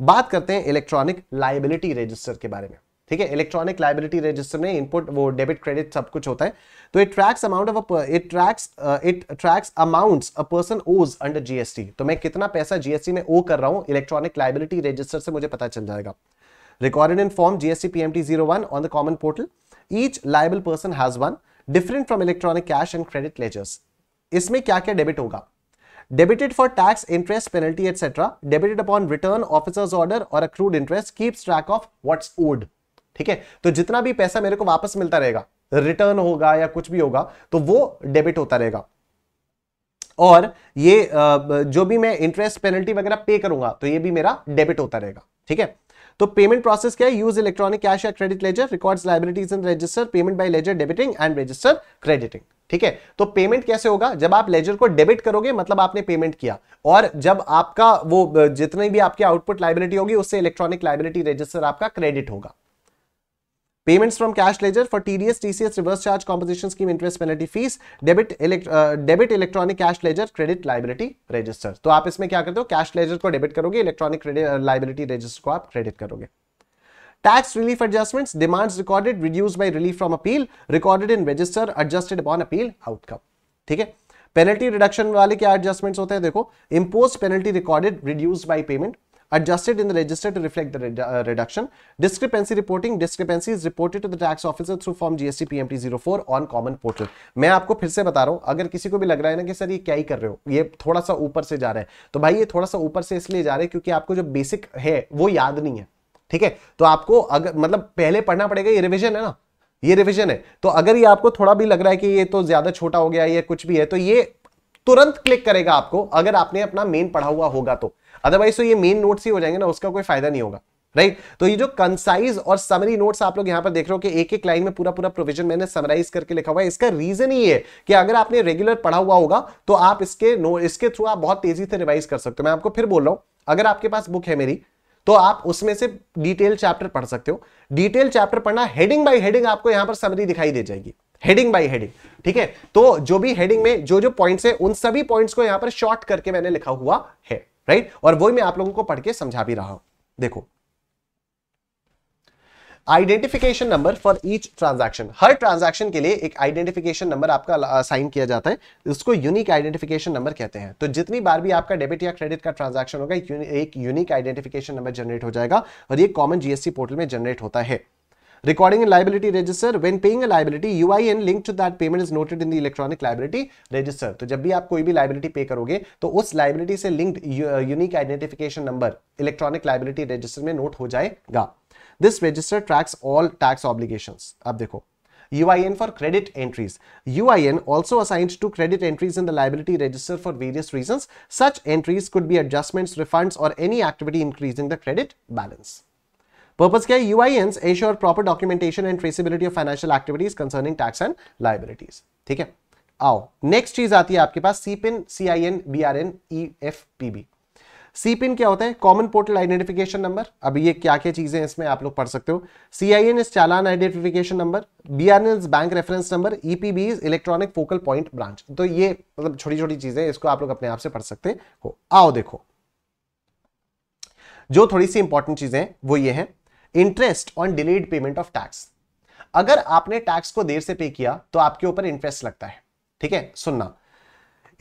बात करते हैं इलेक्ट्रॉनिक लाइबिलिटी रजिस्टर के बारे में ठीक है इलेक्ट्रॉनिक लाइबिलिटी रजिस्टर में इनपुट वो डेबिट क्रेडिट सब कुछ होता है तो it tracks amount of it tracks it tracks amount a person owes under GST तो मैं कितना पैसा जीएसटी में ओ कर रहा हूं इलेक्ट्रॉनिक लाइबिलिटी रजिस्टर से मुझे पता चल जाएगा GST P M T zero one on the common portal each liable person has one different from electronic cash and credit ledgers इसमें क्या क्या डेबिट होगा Debited for tax, interest, penalty, etc. Debited upon return, officer's order or accrued interest keeps track of what's owed. ठीक है तो जितना भी पैसा मेरे को वापस मिलता रहेगा रिटर्न होगा या कुछ भी होगा तो वो डेबिट होता रहेगा और ये जो भी मैं इंटरेस्ट पेनल्टी वगैरह पे करूंगा तो ये भी मेरा डेबिट होता रहेगा ठीक है तो पेमेंट प्रोसेस क्या है यूज इलेक्ट्रॉनिक कैश या credit ledger records liabilities in register payment by ledger debiting and register crediting ठीक है तो पेमेंट कैसे होगा जब आप लेजर को डेबिट करोगे मतलब आपने पेमेंट किया और जब आपका वो जितने भी आपकी आउटपुट लाइबिलिटी होगी उससे इलेक्ट्रॉनिक लाइबिलिटी रजिस्टर आपका क्रेडिट होगा payments from cash ledger for TDS, TCS, reverse charge, composition scheme, interest penalty fees, debit, elect, uh, debit electronic cash ledger, credit liability register. तो आप इसमें क्या करते हो कैश ledger को debit करोगे electronic credit liability register को आप credit करोगे tax relief adjustments demands recorded reduced by relief from appeal recorded in register adjusted upon appeal outcome ठीक है पेनल्टी रिडक्शन वाले क्या एडजस्टमेंट्स होते हैं देखो impose penalty recorded reduce by payment adjusted in the register to reflect the redu uh, reduction. Discrepancy reporting discrepancy is reported to the tax officer through form GST PMT04 on common portal. मैं आपको फिर से बता रहा हूँ अगर किसी को भी लग रहा है ना कि सर ये क्या ही कर रहे हो ये थोड़ा सा ऊपर से जा रहा है तो भाई ये थोड़ा सा ऊपर से इसलिए जा रहा है क्योंकि आपको जो बेसिक है वो याद नहीं है ठीक है तो आपको अगर मतलब पहले पढ़ना पड़ेगा ये रिविजन है ना ये रिविजन है तो अगर ये आपको थोड़ा भी लग रहा है कि ये तो ज्यादा छोटा हो गया या कुछ भी है तो ये तुरंत क्लिक करेगा आपको अगर आपने अपना मेन पढ़ा हुआ होगा तो अदरवाइज तो ये मेन नोट्स ही हो जाएंगे ना उसका कोई फायदा नहीं होगा राइट right? तो ये जो कंसाइज और समरी नोट्स आप लोग यहां पर देख रहे हो कि एक एक लाइन में पूरा पूरा प्रोविजन मैंने समराइज करके लिखा हुआ है इसका रीजन ये है कि अगर आपने रेगुलर पढ़ा हुआ होगा तो आप इसके नो इसके थ्रू आप बहुत तेजी से रिवाइज कर सकते हो मैं आपको फिर बोल रहा हूं अगर आपके पास बुक है मेरी तो आप उसमें से डिटेल चैप्टर पढ़ सकते हो डिटेल चैप्टर पढ़ना हेडिंग बाई हेडिंग आपको यहां पर समरी दिखाई दे जाएगी हेडिंग बाई हेडिंग ठीक है तो जो भी हेडिंग में जो जो पॉइंट्स है उन सभी पॉइंट्स को यहां पर शॉर्ट करके मैंने लिखा हुआ है राइट और वही मैं आप लोगों को पढ़ के समझा भी रहा हूं देखो identification number for each transaction हर ट्रांजैक्शन के लिए एक आइडेंटिफिकेशन नंबर आपका साइन किया जाता है उसको यूनिक आइडेंटिफिकेशन नंबर कहते हैं तो जितनी बार भी आपका डेबिट या क्रेडिट का ट्रांजैक्शन होगा एक यूनिक आइडेंटिफिकेशन नंबर जनरेट हो जाएगा और ये कॉमन जीएसटी पोर्टल में जनरेट होता है Recording in liability register, when paying a liability, UIN linked to that payment is noted in the electronic liability register. तो जब भी आप कोई liability pay करोगे तो उस liability से linked uh, unique identification number electronic liability register में note हो जाएगा This register tracks all tax obligations. अब देखो UIN for credit entries. UIN also assigned to credit entries in the liability register for various reasons. Such entries could be adjustments, refunds, or any activity increasing the credit balance. Purpose क्या है? Ensure proper documentation and traceability of financial activities concerning tax and liabilities ठीक है आओ नेक्स्ट चीज आती है आपके पास CPIN C I N B R N E F P B CPIN क्या होता है कॉमन पोर्टल आइडेंटिफिकेशन नंबर अब ये क्या क्या चीजें इसमें आप लोग पढ़ सकते हो C I N is challan identification number B R N is bank reference number EPB is electronic focal point branch तो ये मतलब छोटी छोटी चीजें इसको आप लोग अपने आप से पढ़ सकते हो आओ देखो जो थोड़ी सी इंपॉर्टेंट चीजें हैं वो ये हैं interest on delayed payment of tax अगर आपने टैक्स को देर से पे किया तो आपके ऊपर इंटरेस्ट लगता है ठीक है सुनना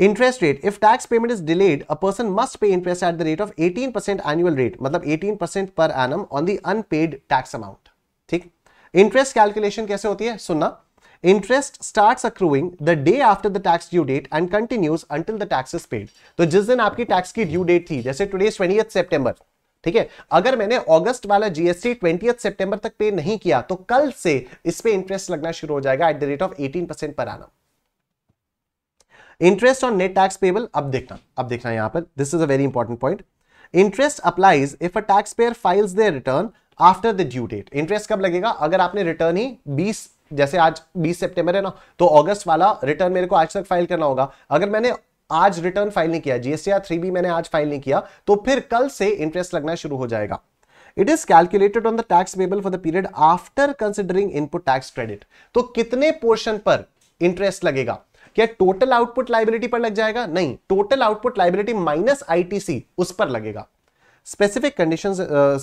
interest rate if tax payment is delayed a person must pay interest at the rate of 18 percent annual rate मतलब 18 percent per annum on the unpaid tax amount ठीक इंटरेस्ट कैलकुलेशन कैसे होती है सुनना interest start accruing the day after the tax due date and continues until the tax is paid तो जिस दिन आपकी टैक्स की ड्यू डेट थी जैसे टूडे ट्वेंटी सेप्टेंबर ठीक है अगर मैंने अगस्त वाला जीएसटी ट्वेंटी सितंबर तक पे नहीं किया तो कल से इस पर इंटरेस्ट लगना शुरू हो जाएगा at the rate of eighteen percent per annum interest on net tax payable अब देखना अब देखना यहां पर this is a very important point interest applies if a tax payer files the return after the due date interest कब लगेगा अगर आपने रिटर्न ही 20 जैसे आज 20 सितंबर है ना तो अगस्त वाला रिटर्न मेरे को आज तक फाइल करना होगा अगर मैंने आज रिटर्न फाइल नहीं किया जीएसटीआर थ्री बी मैंने आज फाइल नहीं किया तो फिर कल से इंटरेस्ट लगना शुरू हो जाएगा it is calculated on the tax payable for the period after considering input tax credit तो कितने पोर्शन पर इंटरेस्ट लगेगा क्या टोटल आउटपुट लाइबिलिटी पर लग जाएगा नहीं total output liability minus ITC उस पर लगेगा specific condition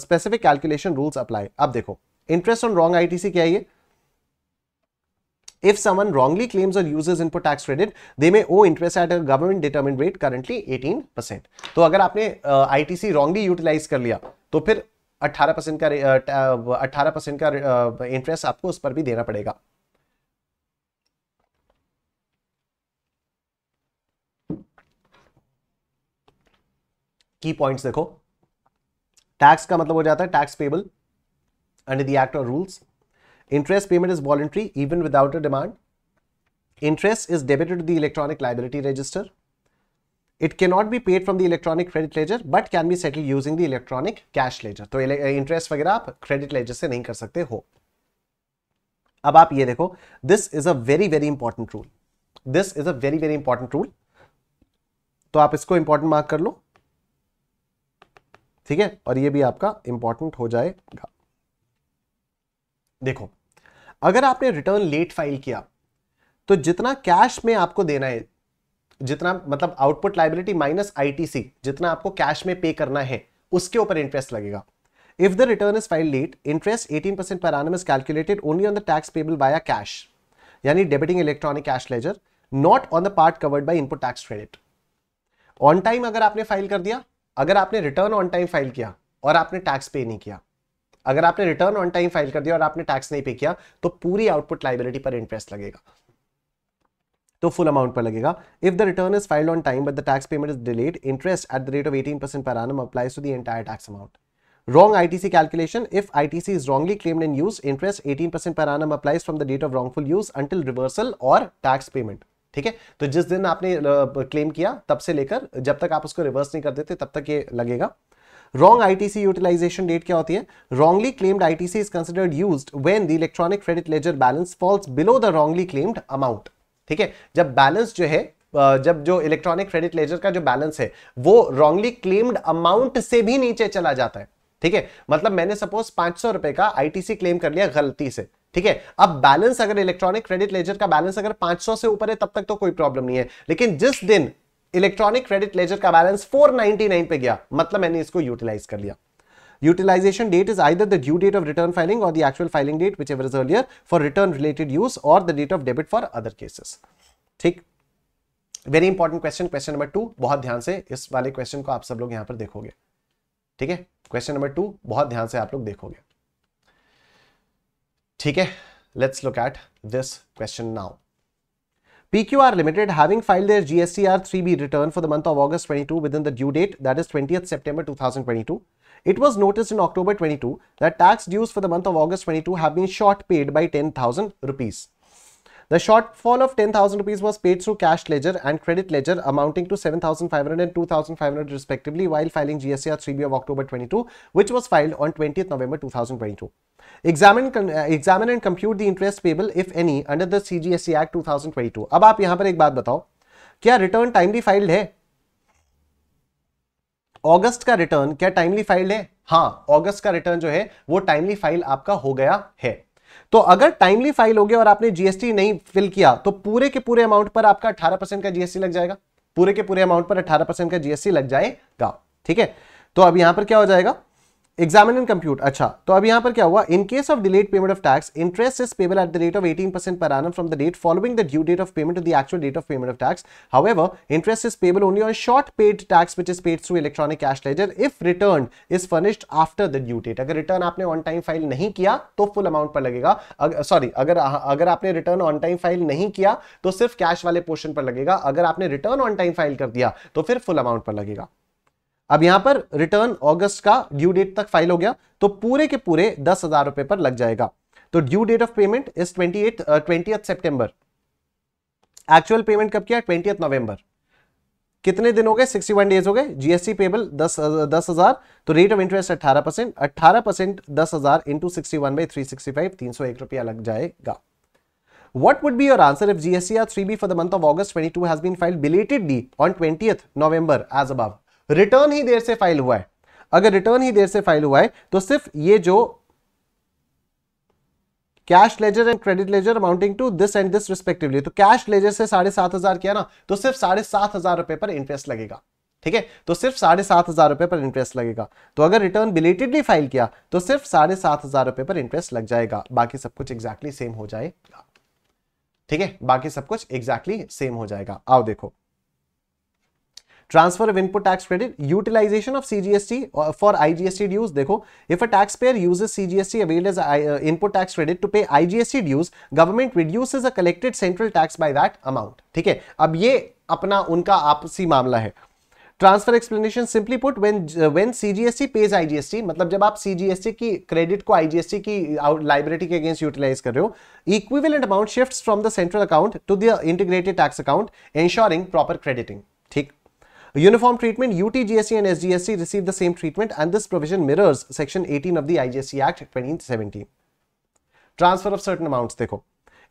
specific calculation rules apply अब देखो इंटरेस्ट ऑन रॉन्ग आईटीसी क्या है ये If someone wrongly claims or uses input tax credit, they may owe interest at a government determined rate currently 18%. तो अगर आपने itc wrongly utilize कर लिया तो फिर 18% का अठारह परसेंट का इंटरेस्ट आपको उस पर भी देना पड़ेगा की पॉइंट्स देखो टैक्स का मतलब हो जाता है tax payable under the act और rules Interest payment is voluntary even without a demand. Interest is debited to the electronic liability register. It cannot be paid from the electronic credit ledger but can be settled using the electronic cash ledger. तो interest वगैरह आप credit ledger से नहीं कर सकते हो अब आप ये देखो this is a very very important rule this is a very very important rule तो आप इसको इंपॉर्टेंट मार्क कर लो ठीक है और ये भी आपका इंपॉर्टेंट हो जाएगा देखो अगर आपने रिटर्न लेट फाइल किया तो जितना कैश में आपको देना है जितना मतलब आउटपुट लाइबिलिटी माइनस आईटीसी जितना आपको कैश में पे करना है उसके ऊपर इंटरेस्ट लगेगा if the return is file late interest eighteen percent per annum is calculated only on the tax payable by cash यानी debiting electronic cash ledger not on the part covered by input tax credit on time अगर आपने फाइल कर दिया अगर आपने रिटर्न ऑन टाइम फाइल किया और आपने टैक्स पे नहीं किया अगर आपने रिटर्न ऑन टाइम फाइल कर दिया और आपने टैक्स नहीं पे किया तो पूरी आउटपुट लाइबिलिटी पर इंटरेस्ट लगेगा तो फुल अमाउंट पर लगेगा if the return is file on time but the tax payment is delayed interest at the rate of eighteen percent per to the tax amount wrong I T C calculation if I T C is wrongly wrongly claimed use interest eighteen percent per annum applies from the date of wrongful use until reversal और टैक्स पेमेंट ठीक है तो जिस दिन आपने क्लेम किया तब से लेकर जब तक आप उसको रिवर्स नहीं कर देते तब तक ये लगेगा wrong ITC यूटिलाइजेशन डेट क्या होती है wrongly claimed ITC is considered use when the electronic credit ledger balance falls below the wrongly claimed amount ठीक है जब बैलेंस जो है जब जो इलेक्ट्रॉनिक क्रेडिट लेजर का जो बैलेंस है वो रॉन्गली क्लेम्ड अमाउंट से भी नीचे चला जाता है ठीक है मतलब मैंने सपोज पांच सौ रुपए का आईटीसी क्लेम कर लिया गलती से ठीक है अब बैलेंस अगर इलेक्ट्रॉनिक क्रेडिट लेजर का बैलेंस अगर 500 से ऊपर है तब तक तो कोई प्रॉब्लम नहीं है लेकिन जिस दिन इलेक्ट्रॉनिक क्रेडिट लेजर का बैलेंस 499 पे गया मतलब मैंने इसको यूटिलाइज कर लिया utilization date is either the due date of return filing or the filing date whichever is earlier for return related use or the date of debit for other ठीक very important question question number two बहुत ध्यान से इस वाले क्वेश्चन को आप सब लोग यहां पर देखोगे ठीक है क्वेश्चन नंबर टू बहुत ध्यान से आप लोग देखोगे ठीक है let's look at this question now PQR Limited, having filed their GSTR 3B return for the month of August 22 within the due date, that is 20th September 2022, it was noticed in October 22 that tax dues for the month of August 22 have been short paid by 10,000 rupees. The shortfall of 10,000 rupees was paid through cash ledger and credit ledger amounting to 7,500 and 2,500 respectively while filing GSTR 3B of October 22 which was filed on 20th November 2022. Examine, uh, examine and compute the interest payable if any under the CGST Act 2022. अब आप यहां पर एक बात बताओ क्या रिटर्न टाइमली फाइल्ड है अगस्त का रिटर्न क्या टाइमली फाइल्ड है हाँ अगस्त का रिटर्न जो है वो टाइमली फाइल आपका हो गया है तो अगर टाइमली फाइल हो गया और आपने जीएसटी नहीं फिल किया तो पूरे के पूरे अमाउंट पर आपका अठारह परसेंट का जीएसटी लग जाएगा पूरे के पूरे अमाउंट पर अठारह परसेंट का जीएसटी लग जाएगा ठीक है तो अब यहां पर क्या हो जाएगा एग्जामिन एंड कंप्यूट अच्छा तो अब यहां पर क्या हुआ in case of delayed payment of tax interest is payable at the rate of 18 percent per annum from the date following the due date of payment to the actual date of payment of tax however interest is payable only on short paid tax which is paid through electronic cash ledger if return is furnished after the due date अगर रिटर्न आपने ऑन टाइम फाइल नहीं किया तो फुल अमाउंट पर लगेगा सॉरी अगर अगर आपने रिटर्न ऑन टाइम फाइल नहीं किया तो सिर्फ कैश वाले पोर्शन पर लगेगा अगर आपने रिटर्न ऑन टाइम फाइल कर दिया तो फिर फुल अमाउंट पर लगेगा अब यहां पर रिटर्न अगस्त का ड्यू डेट तक फाइल हो गया तो पूरे के पूरे दस हजार रुपए पर लग जाएगा तो due date of payment is twenty eight twenty September actual payment कब किया ट्वेंटी नवंबर कितने दिन हो गए 61 डेज हो गए जीएसटी पेबल दस uh, दस हजार तो रेट ऑफ इंटरेस्ट 18 परसेंट अट्ठारह परसेंट दस हजार into sixty one by three sixty five तीन सौ एक रुपया लग जाएगा What would be your answer if GST R3B for the month of August 22 has been filed belatedly on 20th November as above? Return ही देर से फाइल हुआ है अगर रिटर्न ही देर से फाइल हुआ है तो सिर्फ ये जो cash ledger and credit ledger amounting to this and this respectively तो कैश लेजर से साढ़े सात हजार किया ना तो सिर्फ साढ़े सात हजार रुपए पर इंटरेस्ट लगेगा ठीक है तो सिर्फ साढ़े सात हजार रुपए पर इंटरेस्ट लगेगा तो अगर रिटर्न बिलेटेडली फाइल किया तो सिर्फ साढ़े सात हजार रुपए पर इंटरेस्ट लग जाएगा बाकी सब कुछ एग्जैक्टली exactly सेम हो जाएगा ठीक है बाकी सब कुछ एग्जैक्टली exactly सेम हो जाएगा आओ देखो transfer of input tax credit, utilization of CGST uh, for IGST dues. देखो, if a taxpayer uses CGST availed as uh, input tax credit to pay IGST dues, government reduces a collected central tax by that amount. ठीक है, अब ये अपना उनका आपसी मामला है transfer explanation simply put when when CGST pays IGST मतलब जब आप सीजीएसटी की क्रेडिट को आईजीएसटी की लाइब्रेटी के अगेंस्ट यूटिलाइज कर रहे हो equivalent amount shifts from the central account to the integrated tax account ensuring proper crediting ठीक Uniform treatment, UTGSC and SGSC receive the same treatment and this provision mirrors section 18 of the IGSC Act 2017. Transfer of certain amounts, देखो.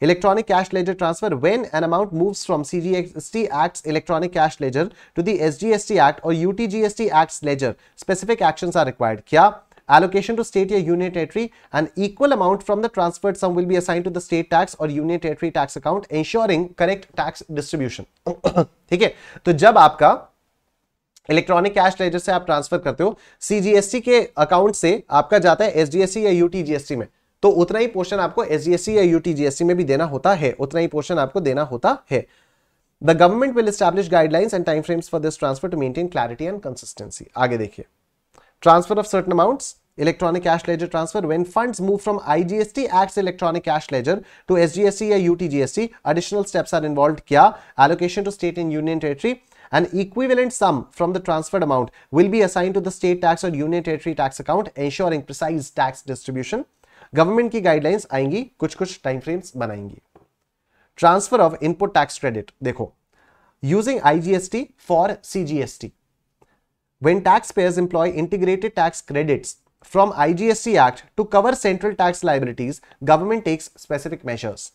Electronic cash ledger transfer when an amount moves from CGST Act's electronic cash ledger to the SGST Act or UTGST Act's ledger, specific actions are required. क्या? allocation to state or union territory, an equal amount from the transferred sum will be assigned to the state tax or union territory tax account, ensuring correct tax distribution. ठीक है तो जब आपका इलेक्ट्रॉनिक कैश लेजर से आप ट्रांसफर करते हो सीजीएसटी के अकाउंट से आपका जाता है एसजीएसटी या यूटीजीएसटी में तो उतना ही पोर्शन आपको एसजीएससी या यूटीजीएससी में भी देना होता है उतना ही पोर्शन आपको देना होता है the government will establish guidelines and time frames for this transfer to maintain clarity and consistency आगे देखिए transfer of certain amounts electronic cash ledger transfer when funds move from IGST acts electronic cash ledger to SGST या UTGST additional steps are involved क्या allocation to state in union territory An equivalent sum from the transferred amount will be assigned to the state tax or union territory tax account, ensuring precise tax distribution. Government की गाइडलाइंस आएंगी kuch timeframes टाइम फ्रेम्स बनाएंगी Transfer of input tax credit: देखो using IGST for CGST. when taxpayers employ integrated tax credits from IGST Act to cover central tax liabilities, government takes specific measures.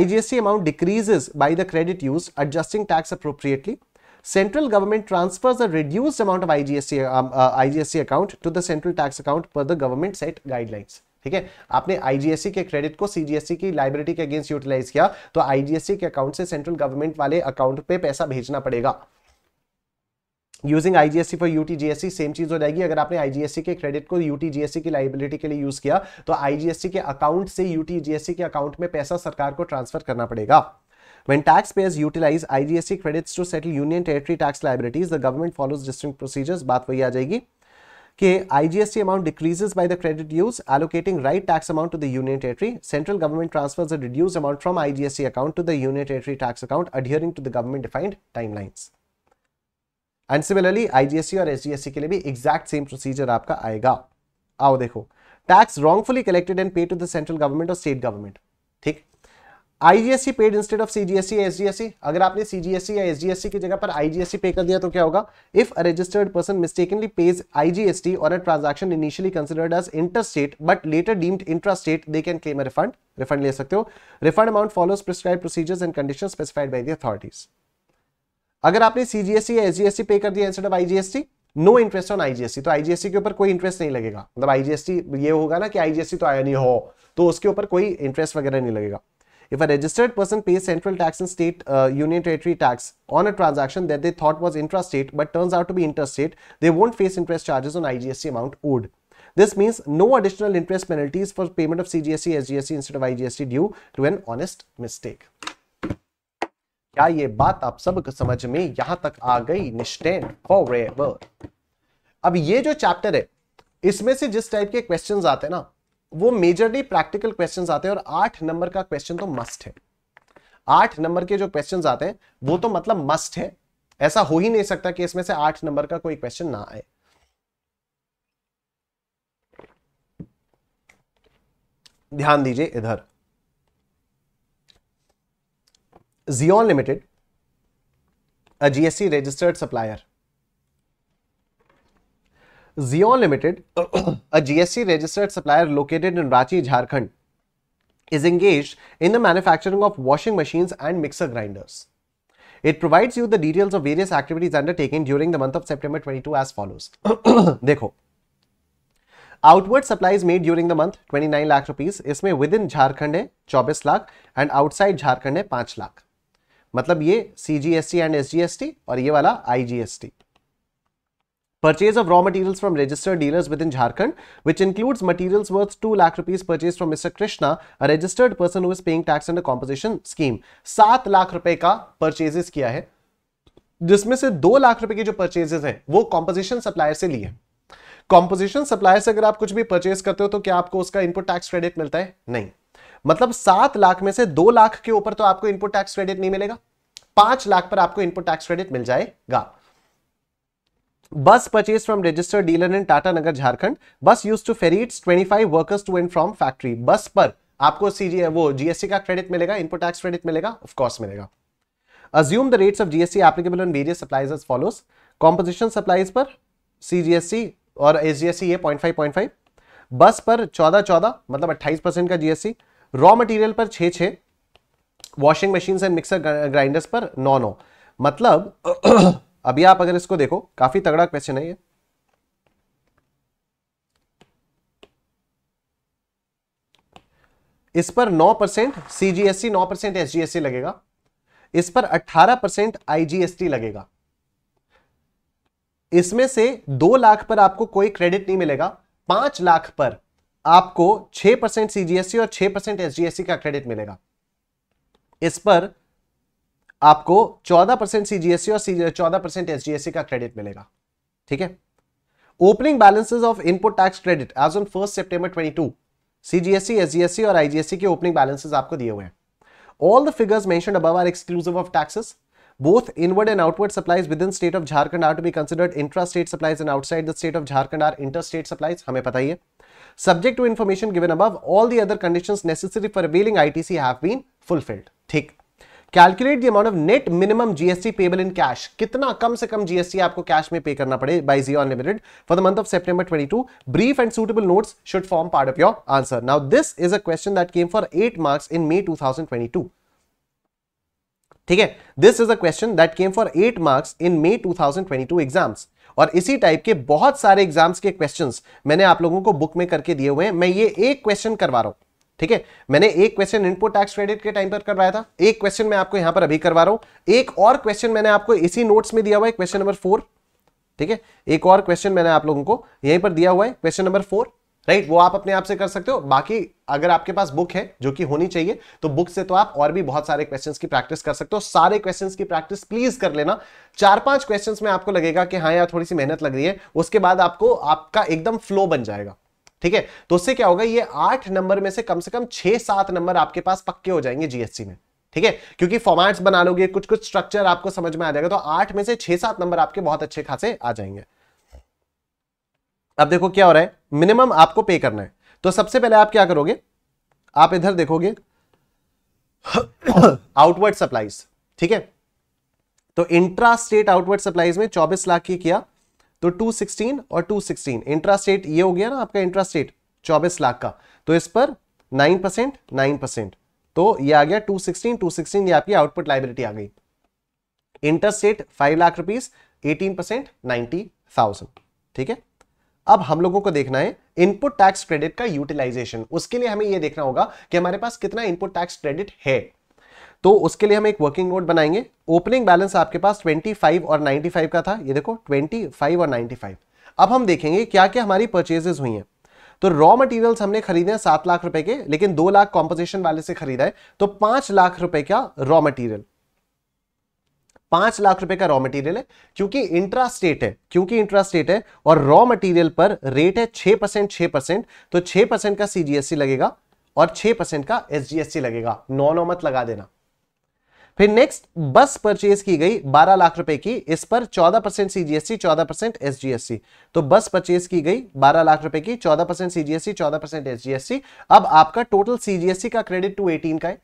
IGST amount decreases by the credit used, adjusting tax appropriately. central government transfers a reduced amount of IGST, um, uh, IGST account to the central tax account per the government set guidelines. ठीक है आपने आईजीएससी के क्रेडिट को सीजीएससी की लाइब्रेरी के अगेंस्ट यूटिलाइज किया तो आईजीएससी के अकाउंट से सेंट्रल गवर्नमेंट वाले अकाउंट पे पैसा भेजना पड़ेगा using IGST for UTGST same चीज हो जाएगी अगर आपने आईजीएससी के क्रेडिट को यूटीजीएससी की लाइबिलिटी के लिए यूज किया तो आईजीएससी के अकाउंट से यूटीजीएससी के अकाउंट में पैसा सरकार को ट्रांसफर करना पड़ेगा When taxpayers utilize IGST credits to settle union territory tax liabilities, the government follows distinct procedures. बात वही आ जाएगी कि IGST amount decreases by the credit use, allocating right tax amount to the union territory. Central government transfers a reduced amount from IGST account to the union territory tax account, adhering to the government defined timelines. And similarly, IGST or SGST के लिए भी exact same procedure आपका आएगा आओ देखो collected and paid to the central government or state government. IGST paid instead of CGST या एसजीएससी अगर आपने सीजीएससी या एसजीएससी की जगह पर आईजीएससी पे कर दिया तो क्या होगा if a registered person mistakenly pays IGST और a transaction initially considered as state but later deemed state they can claim a refund refund ले सकते हो refund amount follows prescribe procedures and condition specified by the authorities अगर आपने सीजीएससी या एसजीएससी पे कर दिया instead of IGST no interest on IGST तो आईजीएससी के ऊपर कोई इंटरेस्ट नहीं लगेगा मतलब आईजीएसटी ये होगा ना कि आईजीएससी तो आया नहीं हो तो उसके ऊपर कोई इंटरेस्ट वगैरह नहीं लगेगा If a registered person pays central tax and state uh, union territory tax on a transaction that they thought was intrastate but turns out to be interstate, they won't face interest charges on IGST amount owed. This means no additional interest penalties for payment of CGST, SGST instead of IGST due to an honest mistake. क्या ये बात आप सब समझ में यहां तक आ गई निश्चय फॉर अब ये जो चैप्टर है इसमें से जिस टाइप के क्वेश्चंस आते हैं ना वो मेजरली प्रैक्टिकल क्वेश्चन आते हैं और आठ नंबर का क्वेश्चन तो मस्ट है आठ नंबर के जो क्वेश्चन आते हैं वो तो मतलब मस्ट है ऐसा हो ही नहीं सकता कि इसमें से आठ नंबर का कोई क्वेश्चन ना आए ध्यान दीजिए इधर Zion limited a GST registered supplier Zion Limited, a GST registered supplier located in Ranchi, Jharkhand, is engaged in the manufacturing of washing machines and mixer grinders. It provides you the details of various activities undertaken during the month of September 22 as follows. देखो outward supplies made during the month 29 lakh rupees. इसमें within Jharkhand झारखंड है 24 lakh and outside Jharkhand है 5 lakh. मतलब ये CGST and SGST और ये वाला Purchase of raw materials from registered dealers within Jharkhand, which includes materials worth 2 lakh rupees purchased from Mr. Krishna, a registered person who is paying tax under composition scheme. 7 lakh रुपए ka purchases किया hai, जिसमें से 2 लाख रुपए के जो purchases हैं वो compensation supplier से लिए कॉम्पोजिशन सप्लायर से अगर आप कुछ भी परचेज करते हो तो क्या आपको उसका इनपुट टैक्स क्रेडिट मिलता है नहीं मतलब सात लाख में से दो लाख के ऊपर तो आपको इनपुट टैक्स क्रेडिट नहीं मिलेगा पांच लाख पर आपको इनपुट टैक्स क्रेडिट मिल जाएगा Bus purchased from registered dealer in Tata Nagar, Jharkhand. Bus used to ferry its 25 workers to and from factory. Bus पर आपको सी वो जीएसटी का क्रेडिट मिलेगा इनपुट टैक्स क्रेडिट मिलेगा ऑफ कोर्स मिलेगा assume the rates of GST applicable on various supplies as follows. Composition supplies पर CGST और SGST ये 0.5 0.5 बस पर 14 14 मतलब 28 परसेंट का जीएसटी रॉ मटेरियल पर 6 6 washing machines and mixer grinders पर 9 9 मतलब अभी आप अगर इसको देखो काफी तगड़ा क्वेश्चन है ये इस पर 9 परसेंट सीजीएससी नौ परसेंट एसजीएससी लगेगा इस पर 18 परसेंट आईजीएसटी लगेगा इसमें से दो लाख पर आपको कोई क्रेडिट नहीं मिलेगा पांच लाख पर आपको 6 परसेंट सीजीएससी और 6 परसेंट एसजीएससी का क्रेडिट मिलेगा इस पर आपको 14 परसेंट सीजीएससी और चौदह परसेंट एसजीएससी का क्रेडिट मिलेगा ठीक है opening balances of input tax credit as on first September twenty two CGSC SGSC और आईजीएससी के ओपनिंग बैलेंसेज आपको दिए हुए हैं all the figures mentioned above are exclusive of taxes Both inward and outward supplies within state of Jharkhand are to be considered intra-state supplies and outside the state of Jharkhand are interstate supplies. हमें पता ही है. Subject to information given above, all the other conditions necessary for availing ITC have been fulfilled. ठीक. Calculate the amount of net minimum GST payable in cash कितना कम से कम जीएसटी आपको कैश में पे करना पड़े by Jio unlimited for the month of September 22 brief and suitable notes should form part of your answer now this is a question that came for 8 marks in May 2022 ठीक है this is a question that came for 8 marks in May 2022 exams और इसी टाइप के बहुत सारे एग्जाम्स के क्वेश्चंस मैंने आप लोगों को बुक में करके दिए हुए हैं मैं ये एक क्वेश्चन करवा रहा हूं ठीक है मैंने एक क्वेश्चन इनपुट टैक्स क्रेडिट के टाइम पर करवाया था एक क्वेश्चन मैं आपको यहां पर अभी करवा रहा हूं एक और क्वेश्चन मैंने आपको इसी नोट्स में दिया हुआ है क्वेश्चन नंबर फोर ठीक है एक और क्वेश्चन मैंने आप लोगों को यहीं पर दिया हुआ है क्वेश्चन नंबर फोर राइट वो आप अपने आप से कर सकते हो बाकी अगर आपके पास बुक है जो कि होनी चाहिए तो बुक से तो आप और भी बहुत सारे क्वेश्चंस की प्रैक्टिस कर सकते हो सारे क्वेश्चंस की प्रैक्टिस प्लीज कर लेना चार पांच क्वेश्चंस में आपको लगेगा कि हाँ यार थोड़ी सी मेहनत लग रही है उसके बाद आपको आपका एकदम फ्लो बन जाएगा ठीक है तो उससे क्या होगा ये आठ नंबर में से कम से कम छह सात नंबर आपके पास पक्के हो जाएंगे जीएससी में ठीक है क्योंकि फॉर्मेट्स बना लोगे कुछ कुछ स्ट्रक्चर आपको समझ में आ जाएगा तो आठ में से छह सात नंबर आपके बहुत अच्छे खासे आ जाएंगे अब देखो क्या हो रहा है मिनिमम आपको पे करना है तो सबसे पहले आप क्या करोगे आप इधर देखोगे आउटवर्ड सप्लाईज ठीक है तो इंट्रा स्टेट आउटवर्ड सप्लाईज में 24 लाख की किया तो 216 और 216 इंट्रास्टेट ये हो गया ना आपका इंट्रास्टेट 24 लाख का तो इस पर 9 परसेंट नाइन परसेंट तो ये आ गया 216 216 ये आपकी आउटपुट लाइबिलिटी आ गई interstate 5 lakh rupees 18 percent ninety thousand ठीक है अब हम लोगों को देखना है इनपुट टैक्स क्रेडिट का यूटिलाइजेशन उसके लिए हमें यह देखना होगा कि हमारे पास कितना इनपुट टैक्स क्रेडिट है तो उसके लिए हम एक वर्किंग नोट बनाएंगे ओपनिंग बैलेंस आपके पास 25 और 95 का था ये देखो 25 और 95 अब हम देखेंगे क्या क्या हमारी परचेजेस हुई हैं तो रॉ मटेरियल्स हमने खरीदे हैं सात लाख रुपए के लेकिन दो लाख कॉम्पोजिशन वाले से खरीदा है तो पांच लाख रुपए का रॉ मटीरियल पांच लाख रुपए का रॉ मटेरियल है क्योंकि इंट्रा स्टेट है क्योंकि इंट्रा स्टेट है और रॉ मटेरियल पर रेट है छह परसेंट छह परसेंट तो छह परसेंट का सीजीएससी लगेगा और छह परसेंट का एसजीएससी लगेगा नॉन ओ मत लगा देना फिर नेक्स्ट बस परचेज की गई 12 लाख रुपए की इस पर 14 परसेंट सीजीएससी चौदह परसेंट एसजीएसटी तो बस परचेज की गई 12 लाख रुपए की 14 परसेंट सीजीएससी चौदह परसेंट एसजीएससी अब आपका टोटल सीजीएससी का क्रेडिट टू एटीन का है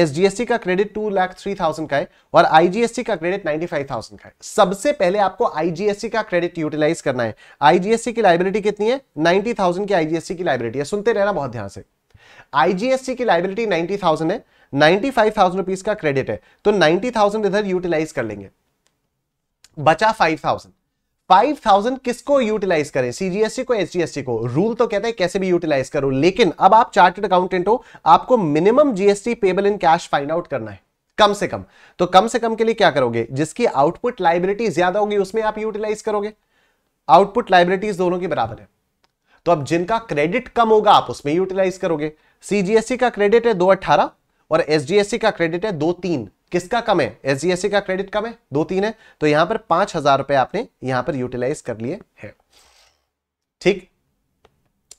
एसजीएसटी का credit two lakh three thousand का है और आईजीएससी का क्रेडिट नाइनटी फाइव थाउजेंड का है सबसे पहले आपको आईजीएससी का क्रेडिट यूटिलाइज करना है आईजीएससी की लाइबिलिटी कितनी है नाइनटी थाउजेंड की आईजीएससी की लाइबिलिटी है सुनते रहना बहुत ध्यान से आईजीएसटी की लाइबिलिटी नाइनटी थाउजेंड है नाइनटी फाइव थाउजेंड रुपीज का क्रेडिट है तो नाइनटी थाउजेंड इधर यूटिलाइज कर लेंगे बचा फाइव थाउजेंड फाइव थाउजेंड किसको यूटिलाइज करें सीजीएससी को एचडीएसटी को रूल तो कहता है कैसे भी यूटिलाइज करो लेकिन अब आप चार्टेड अकाउंटेंट हो आपको minimum GST payable in cash find out करना है कम से कम तो कम से कम के लिए क्या करोगे जिसकी आउटपुट लाइबिलिटी ज्यादा होगी उसमें आप यूटिलाइज करोगे आउटपुट लाइबिलिटीज दोनों के बराबर है तो अब जिनका क्रेडिट कम होगा आप उसमें यूटिलाइज करोगे सीजीएससी का क्रेडिट है दो अट्ठारह और एसजीएससी का क्रेडिट है दो तीन किसका कम है एसजीएससी का क्रेडिट कम है दो तीन है तो यहां पर पांच हजार रुपए आपने यहां पर यूटिलाइज कर लिए है ठीक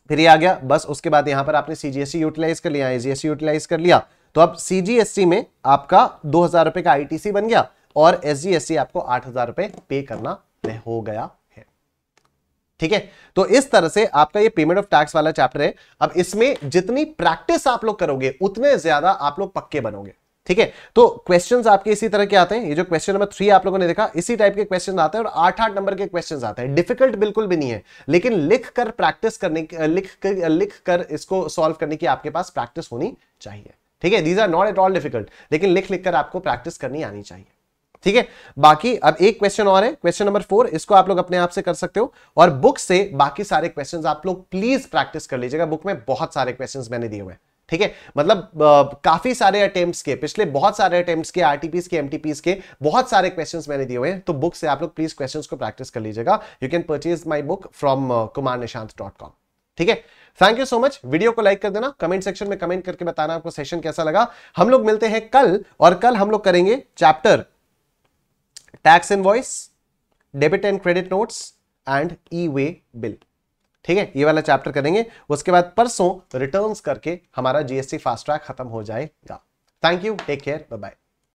फिर ये आ गया बस उसके बाद यहां पर आपने सीजीएससी यूटिलाइज कर लिया एसजीएससी यूटिलाइज कर लिया तो अब सीजीएससी में आपका दो हजार रुपए का आईटीसी बन गया और एसजीएससी आपको आठ हजार रुपए पे करना हो गया ठीक है तो इस तरह से आपका ये पेमेंट ऑफ टैक्स वाला चैप्टर है अब इसमें जितनी प्रैक्टिस आप लोग करोगे उतने ज्यादा आप लोग पक्के बनोगे ठीक है तो क्वेश्चंस आपके इसी तरह के आते हैं ये जो क्वेश्चन नंबर थ्री आप लोगों ने देखा इसी टाइप के क्वेश्चन आते हैं और आठ आठ नंबर के क्वेश्चन आते हैं डिफिकल्ट बिल्कुल भी नहीं है लेकिन लिख कर प्रैक्टिस करने लिख कर लिख कर इसको सॉल्व करने की आपके पास प्रैक्टिस होनी चाहिए ठीक है these are not at all difficult लेकिन लिख लिख कर आपको प्रैक्टिस करनी आनी चाहिए ठीक है बाकी अब एक क्वेश्चन और है क्वेश्चन नंबर फोर इसको आप लोग अपने आप से कर सकते हो और बुक से बाकी सारे क्वेश्चंस आप लोग प्लीज प्रैक्टिस कर लीजिएगा बुक में बहुत सारे क्वेश्चंस मैंने दिए हुए हैं ठीक है मतलब आ, काफी सारे अटेम्प्ट्स के पिछले बहुत सारे अटेम्प्ट्स के आरटीपीस के एमटीपीस के बहुत सारे क्वेश्चंस मैंने दिए हुए हैं तो बुक से आप लोग प्लीज क्वेश्चंस को प्रैक्टिस कर लीजिएगा you can purchase my book from Kumar Nishant dot com ठीक है thank you so much video को लाइक कर देना कमेंट सेक्शन में कमेंट करके बताना आपको सेशन कैसा लगा हम लोग मिलते हैं कल और कल हम लोग करेंगे chapter tax invoice debit and credit notes and e way bill ठीक है ये वाला चैप्टर करेंगे उसके बाद परसों रिटर्न्स करके हमारा जीएसटी फास्ट ट्रैक खत्म हो जाएगा thank you take care bye bye